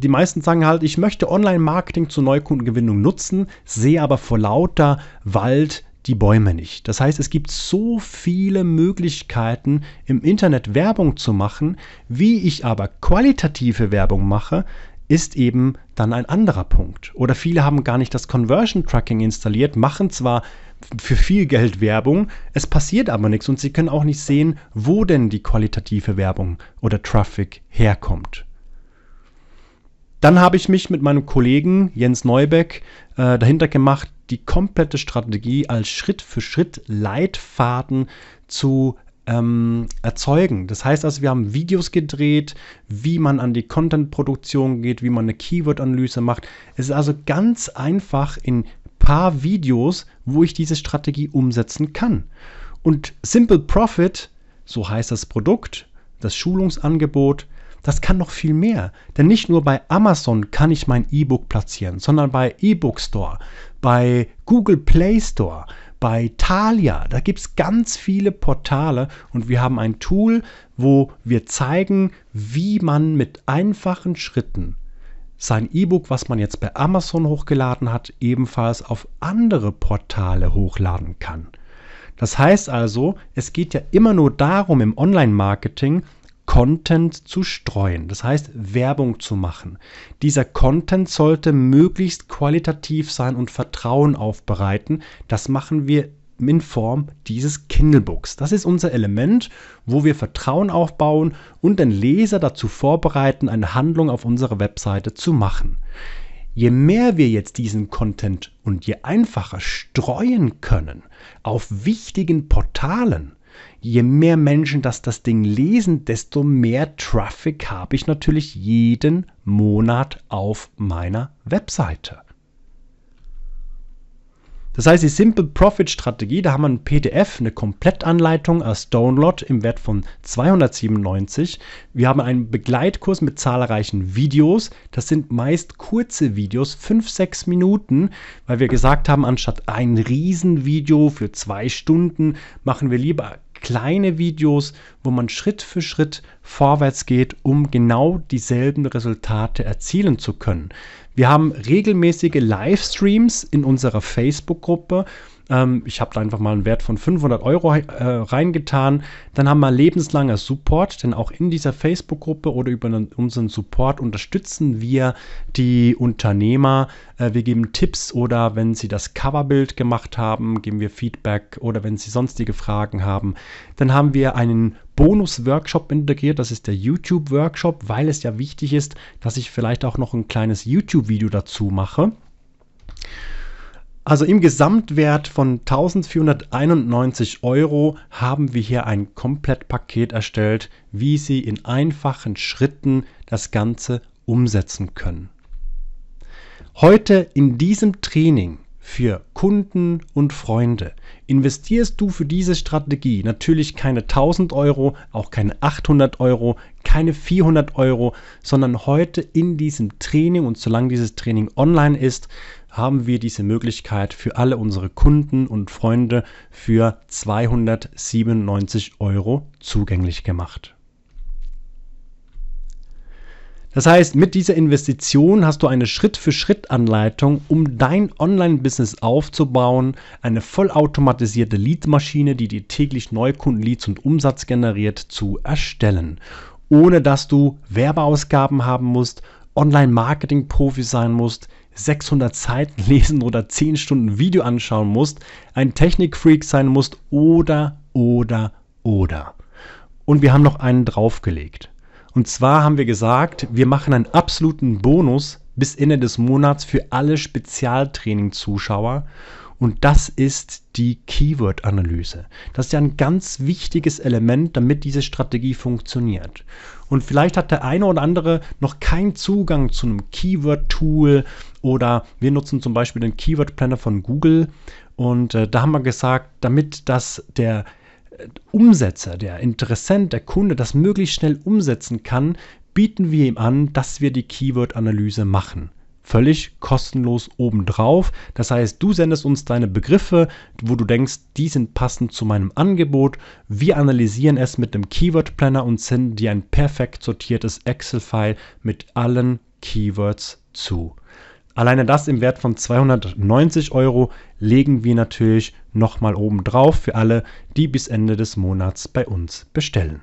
die meisten sagen halt, ich möchte Online-Marketing zur Neukundengewinnung nutzen, sehe aber vor lauter Wald die Bäume nicht. Das heißt, es gibt so viele Möglichkeiten, im Internet Werbung zu machen. Wie ich aber qualitative Werbung mache, ist eben dann ein anderer Punkt. Oder viele haben gar nicht das Conversion Tracking installiert, machen zwar für viel Geld Werbung, es passiert aber nichts und sie können auch nicht sehen, wo denn die qualitative Werbung oder Traffic herkommt. Dann habe ich mich mit meinem Kollegen Jens Neubeck äh, dahinter gemacht, die komplette Strategie als Schritt für Schritt Leitfaden zu ähm, erzeugen. Das heißt also, wir haben Videos gedreht, wie man an die Content-Produktion geht, wie man eine Keyword-Analyse macht. Es ist also ganz einfach in paar Videos, wo ich diese Strategie umsetzen kann. Und Simple Profit, so heißt das Produkt, das Schulungsangebot, das kann noch viel mehr. Denn nicht nur bei Amazon kann ich mein E-Book platzieren, sondern bei E-Book Store, bei Google Play Store, bei Thalia, da gibt es ganz viele Portale und wir haben ein Tool, wo wir zeigen, wie man mit einfachen Schritten sein E-Book, was man jetzt bei Amazon hochgeladen hat, ebenfalls auf andere Portale hochladen kann. Das heißt also, es geht ja immer nur darum im Online-Marketing, Content zu streuen, das heißt Werbung zu machen. Dieser Content sollte möglichst qualitativ sein und Vertrauen aufbereiten. Das machen wir in Form dieses Kindle Books. Das ist unser Element, wo wir Vertrauen aufbauen und den Leser dazu vorbereiten, eine Handlung auf unserer Webseite zu machen. Je mehr wir jetzt diesen Content und je einfacher streuen können auf wichtigen Portalen, je mehr Menschen das, das Ding lesen, desto mehr Traffic habe ich natürlich jeden Monat auf meiner Webseite. Das heißt, die Simple Profit Strategie, da haben wir ein PDF, eine Komplettanleitung als Download im Wert von 297. Wir haben einen Begleitkurs mit zahlreichen Videos. Das sind meist kurze Videos, 5, 6 Minuten, weil wir gesagt haben, anstatt ein Riesenvideo für zwei Stunden, machen wir lieber kleine Videos, wo man Schritt für Schritt vorwärts geht, um genau dieselben Resultate erzielen zu können. Wir haben regelmäßige Livestreams in unserer Facebook-Gruppe, ähm, ich habe da einfach mal einen Wert von 500 Euro äh, reingetan. Dann haben wir lebenslanger Support, denn auch in dieser Facebook-Gruppe oder über unseren Support unterstützen wir die Unternehmer. Äh, wir geben Tipps oder wenn sie das Coverbild gemacht haben, geben wir Feedback oder wenn sie sonstige Fragen haben. Dann haben wir einen Bonus-Workshop integriert. Das ist der YouTube-Workshop, weil es ja wichtig ist, dass ich vielleicht auch noch ein kleines YouTube-Video dazu mache. Also im Gesamtwert von 1491 Euro haben wir hier ein Komplettpaket erstellt, wie Sie in einfachen Schritten das Ganze umsetzen können. Heute in diesem Training für Kunden und Freunde investierst du für diese Strategie natürlich keine 1000 Euro, auch keine 800 Euro, keine 400 Euro, sondern heute in diesem Training und solange dieses Training online ist, haben wir diese Möglichkeit für alle unsere Kunden und Freunde für 297 Euro zugänglich gemacht. Das heißt, mit dieser Investition hast du eine Schritt-für-Schritt-Anleitung, um dein Online-Business aufzubauen, eine vollautomatisierte Lead-Maschine, die dir täglich Neukunden-Leads und Umsatz generiert, zu erstellen, ohne dass du Werbeausgaben haben musst, Online-Marketing-Profi sein musst, 600 Seiten lesen oder 10 Stunden Video anschauen musst, ein Technik-Freak sein musst oder, oder, oder. Und wir haben noch einen draufgelegt. Und zwar haben wir gesagt, wir machen einen absoluten Bonus bis Ende des Monats für alle Spezialtraining-Zuschauer. Und das ist die Keyword-Analyse. Das ist ja ein ganz wichtiges Element, damit diese Strategie funktioniert. Und vielleicht hat der eine oder andere noch keinen Zugang zu einem Keyword-Tool oder wir nutzen zum Beispiel den Keyword-Planner von Google. Und äh, da haben wir gesagt, damit das der Umsetzer, der Interessent, der Kunde das möglichst schnell umsetzen kann, bieten wir ihm an, dass wir die Keyword-Analyse machen völlig kostenlos obendrauf. Das heißt, du sendest uns deine Begriffe, wo du denkst, die sind passend zu meinem Angebot. Wir analysieren es mit dem Keyword Planner und senden dir ein perfekt sortiertes Excel-File mit allen Keywords zu. Alleine das im Wert von 290 Euro legen wir natürlich nochmal oben drauf für alle, die bis Ende des Monats bei uns bestellen.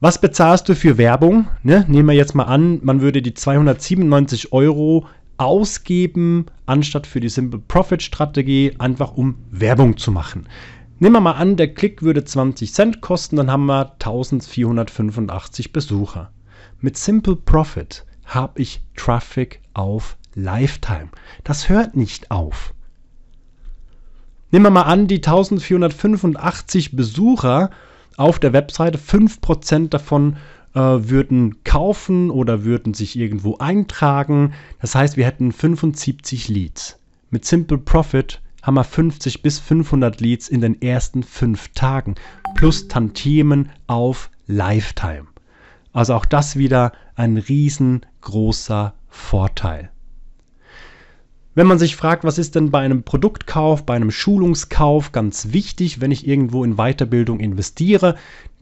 Was bezahlst du für Werbung? Ne? Nehmen wir jetzt mal an, man würde die 297 Euro ausgeben, anstatt für die Simple Profit Strategie, einfach um Werbung zu machen. Nehmen wir mal an, der Klick würde 20 Cent kosten, dann haben wir 1485 Besucher. Mit Simple Profit habe ich Traffic auf Lifetime. Das hört nicht auf. Nehmen wir mal an, die 1485 Besucher auf der Webseite, 5% davon äh, würden kaufen oder würden sich irgendwo eintragen. Das heißt, wir hätten 75 Leads. Mit Simple Profit haben wir 50 bis 500 Leads in den ersten fünf Tagen plus Tantiemen auf Lifetime. Also auch das wieder ein riesengroßer Vorteil. Wenn man sich fragt, was ist denn bei einem Produktkauf, bei einem Schulungskauf ganz wichtig, wenn ich irgendwo in Weiterbildung investiere,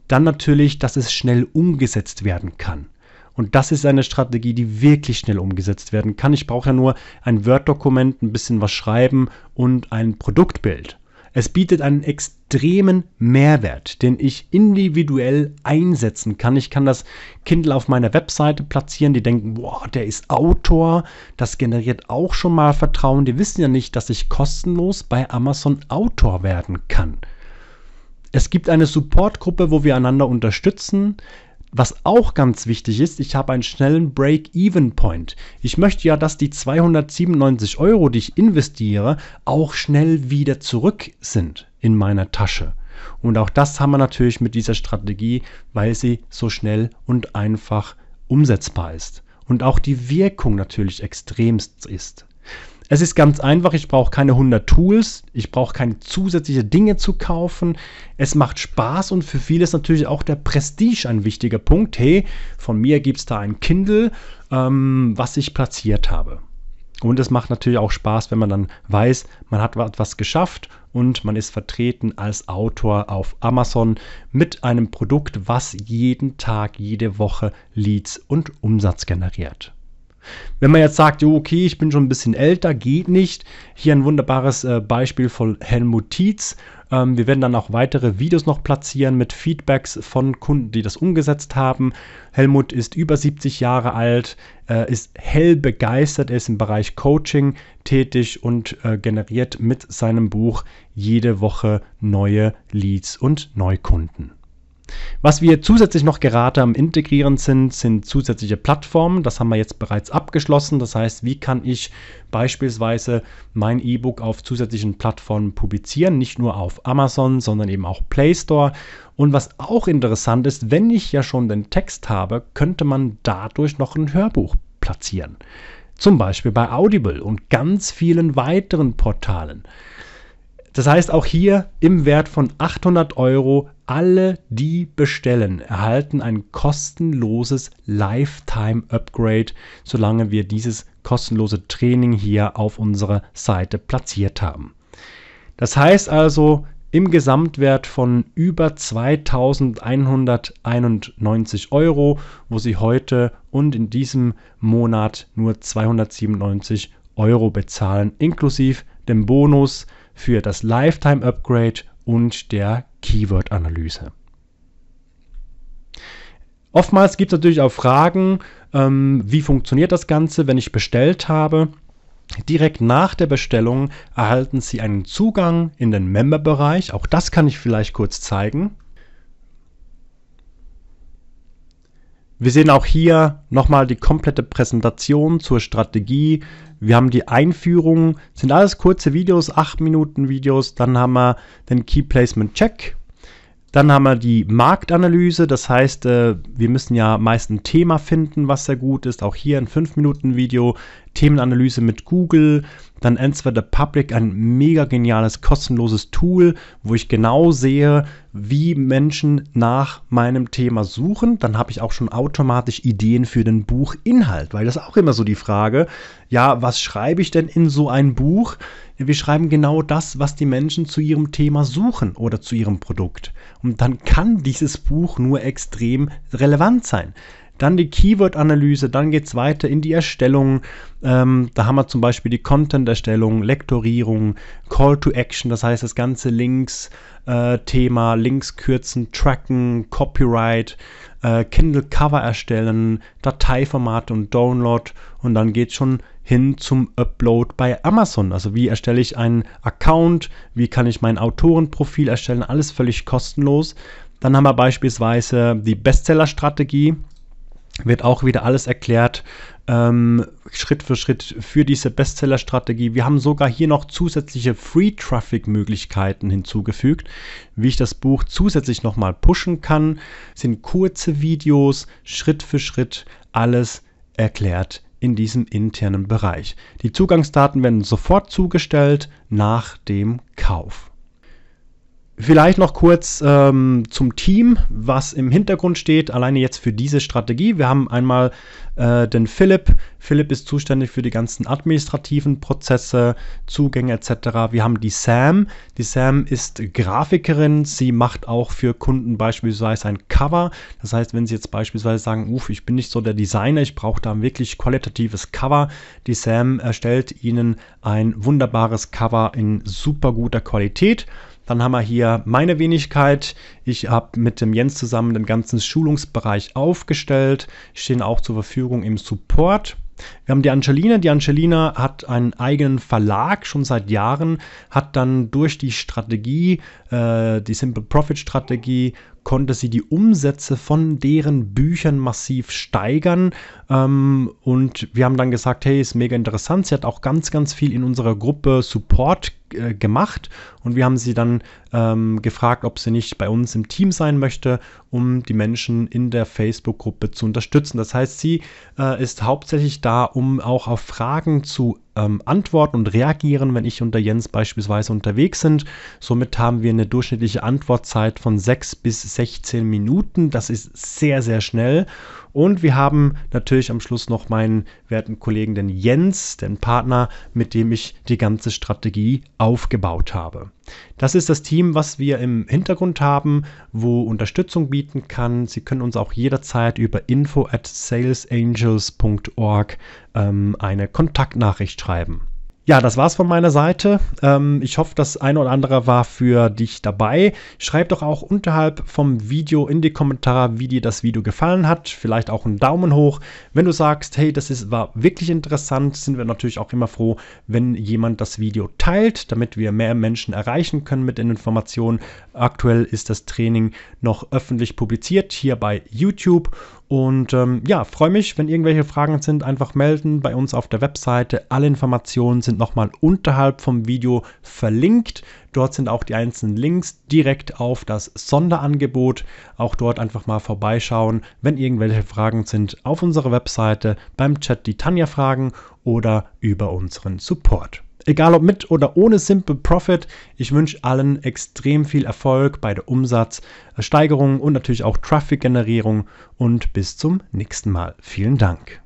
dann natürlich, dass es schnell umgesetzt werden kann. Und das ist eine Strategie, die wirklich schnell umgesetzt werden kann. Ich brauche ja nur ein Word-Dokument, ein bisschen was schreiben und ein Produktbild. Es bietet einen extremen Mehrwert, den ich individuell einsetzen kann. Ich kann das Kindle auf meiner Webseite platzieren. Die denken, boah, der ist Autor. Das generiert auch schon mal Vertrauen. Die wissen ja nicht, dass ich kostenlos bei Amazon Autor werden kann. Es gibt eine Supportgruppe, wo wir einander unterstützen. Was auch ganz wichtig ist, ich habe einen schnellen Break-Even-Point. Ich möchte ja, dass die 297 Euro, die ich investiere, auch schnell wieder zurück sind in meiner Tasche. Und auch das haben wir natürlich mit dieser Strategie, weil sie so schnell und einfach umsetzbar ist. Und auch die Wirkung natürlich extremst ist. Es ist ganz einfach, ich brauche keine 100 Tools, ich brauche keine zusätzlichen Dinge zu kaufen. Es macht Spaß und für viele ist natürlich auch der Prestige ein wichtiger Punkt. Hey, von mir gibt es da ein Kindle, ähm, was ich platziert habe. Und es macht natürlich auch Spaß, wenn man dann weiß, man hat etwas geschafft und man ist vertreten als Autor auf Amazon mit einem Produkt, was jeden Tag, jede Woche Leads und Umsatz generiert. Wenn man jetzt sagt, jo, okay, ich bin schon ein bisschen älter, geht nicht. Hier ein wunderbares äh, Beispiel von Helmut Tietz. Ähm, wir werden dann auch weitere Videos noch platzieren mit Feedbacks von Kunden, die das umgesetzt haben. Helmut ist über 70 Jahre alt, äh, ist hell begeistert, er ist im Bereich Coaching tätig und äh, generiert mit seinem Buch jede Woche neue Leads und Neukunden. Was wir zusätzlich noch gerade am Integrieren sind, sind zusätzliche Plattformen. Das haben wir jetzt bereits abgeschlossen. Das heißt, wie kann ich beispielsweise mein E-Book auf zusätzlichen Plattformen publizieren? Nicht nur auf Amazon, sondern eben auch Play Store. Und was auch interessant ist, wenn ich ja schon den Text habe, könnte man dadurch noch ein Hörbuch platzieren. Zum Beispiel bei Audible und ganz vielen weiteren Portalen. Das heißt, auch hier im Wert von 800 Euro alle, die bestellen, erhalten ein kostenloses Lifetime Upgrade, solange wir dieses kostenlose Training hier auf unserer Seite platziert haben. Das heißt also, im Gesamtwert von über 2191 Euro, wo Sie heute und in diesem Monat nur 297 Euro bezahlen, inklusive dem Bonus für das Lifetime Upgrade und der Keyword-Analyse. Oftmals gibt es natürlich auch Fragen, ähm, wie funktioniert das Ganze, wenn ich bestellt habe. Direkt nach der Bestellung erhalten Sie einen Zugang in den Member-Bereich. Auch das kann ich vielleicht kurz zeigen. Wir sehen auch hier nochmal die komplette Präsentation zur Strategie. Wir haben die Einführung, sind alles kurze Videos, 8 Minuten Videos. Dann haben wir den Key Placement Check. Dann haben wir die Marktanalyse, das heißt, äh, wir müssen ja meist ein Thema finden, was sehr gut ist. Auch hier ein 5 Minuten Video, Themenanalyse mit Google dann entweder Public ein mega geniales, kostenloses Tool, wo ich genau sehe, wie Menschen nach meinem Thema suchen. Dann habe ich auch schon automatisch Ideen für den Buchinhalt, weil das ist auch immer so die Frage, ja, was schreibe ich denn in so ein Buch? Wir schreiben genau das, was die Menschen zu ihrem Thema suchen oder zu ihrem Produkt. Und dann kann dieses Buch nur extrem relevant sein dann die Keyword-Analyse, dann geht es weiter in die Erstellung. Ähm, da haben wir zum Beispiel die Content-Erstellung, Lektorierung, Call to Action, das heißt das ganze Links-Thema, äh, Links kürzen, tracken, Copyright, äh, Kindle-Cover erstellen, Dateiformat und Download und dann geht es schon hin zum Upload bei Amazon. Also wie erstelle ich einen Account, wie kann ich mein Autorenprofil erstellen, alles völlig kostenlos. Dann haben wir beispielsweise die Bestseller-Strategie wird auch wieder alles erklärt, ähm, Schritt für Schritt für diese Bestseller-Strategie. Wir haben sogar hier noch zusätzliche Free-Traffic-Möglichkeiten hinzugefügt, wie ich das Buch zusätzlich nochmal pushen kann. Sind kurze Videos, Schritt für Schritt alles erklärt in diesem internen Bereich. Die Zugangsdaten werden sofort zugestellt nach dem Kauf. Vielleicht noch kurz ähm, zum Team, was im Hintergrund steht, alleine jetzt für diese Strategie. Wir haben einmal äh, den Philipp. Philipp ist zuständig für die ganzen administrativen Prozesse, Zugänge etc. Wir haben die Sam. Die Sam ist Grafikerin. Sie macht auch für Kunden beispielsweise ein Cover. Das heißt, wenn sie jetzt beispielsweise sagen, uff, ich bin nicht so der Designer, ich brauche da ein wirklich qualitatives Cover. Die Sam erstellt ihnen ein wunderbares Cover in super guter Qualität. Dann haben wir hier meine Wenigkeit. Ich habe mit dem Jens zusammen den ganzen Schulungsbereich aufgestellt. Stehen auch zur Verfügung im Support. Wir haben die Angelina. Die Angelina hat einen eigenen Verlag schon seit Jahren, hat dann durch die Strategie, äh, die Simple Profit Strategie, konnte sie die Umsätze von deren Büchern massiv steigern. Ähm, und wir haben dann gesagt, hey, ist mega interessant. Sie hat auch ganz, ganz viel in unserer Gruppe Support äh, gemacht und wir haben sie dann ähm, gefragt, ob sie nicht bei uns im Team sein möchte, um die Menschen in der Facebook-Gruppe zu unterstützen. Das heißt, sie äh, ist hauptsächlich da, um auch auf Fragen zu ähm, antworten und reagieren, wenn ich und der Jens beispielsweise unterwegs sind. Somit haben wir eine durchschnittliche Antwortzeit von 6 bis 16 Minuten. Das ist sehr, sehr schnell. Und wir haben natürlich am Schluss noch meinen werten Kollegen, den Jens, den Partner, mit dem ich die ganze Strategie aufgebaut habe. Das ist das Team, was wir im Hintergrund haben, wo Unterstützung bieten kann. Sie können uns auch jederzeit über info at salesangels.org ähm, eine Kontaktnachricht schreiben. Ja, das war's von meiner Seite. Ähm, ich hoffe, das eine oder andere war für dich dabei. Schreib doch auch unterhalb vom Video in die Kommentare, wie dir das Video gefallen hat. Vielleicht auch einen Daumen hoch. Wenn du sagst, hey, das ist, war wirklich interessant, sind wir natürlich auch immer froh, wenn jemand das Video teilt, damit wir mehr Menschen erreichen können mit den Informationen. Aktuell ist das Training noch öffentlich publiziert hier bei YouTube. Und ähm, ja, freue mich, wenn irgendwelche Fragen sind, einfach melden bei uns auf der Webseite. Alle Informationen sind nochmal unterhalb vom Video verlinkt. Dort sind auch die einzelnen Links direkt auf das Sonderangebot. Auch dort einfach mal vorbeischauen, wenn irgendwelche Fragen sind, auf unserer Webseite, beim Chat die Tanja fragen oder über unseren Support. Egal ob mit oder ohne Simple Profit, ich wünsche allen extrem viel Erfolg bei der Umsatzsteigerung und natürlich auch Traffic-Generierung und bis zum nächsten Mal. Vielen Dank.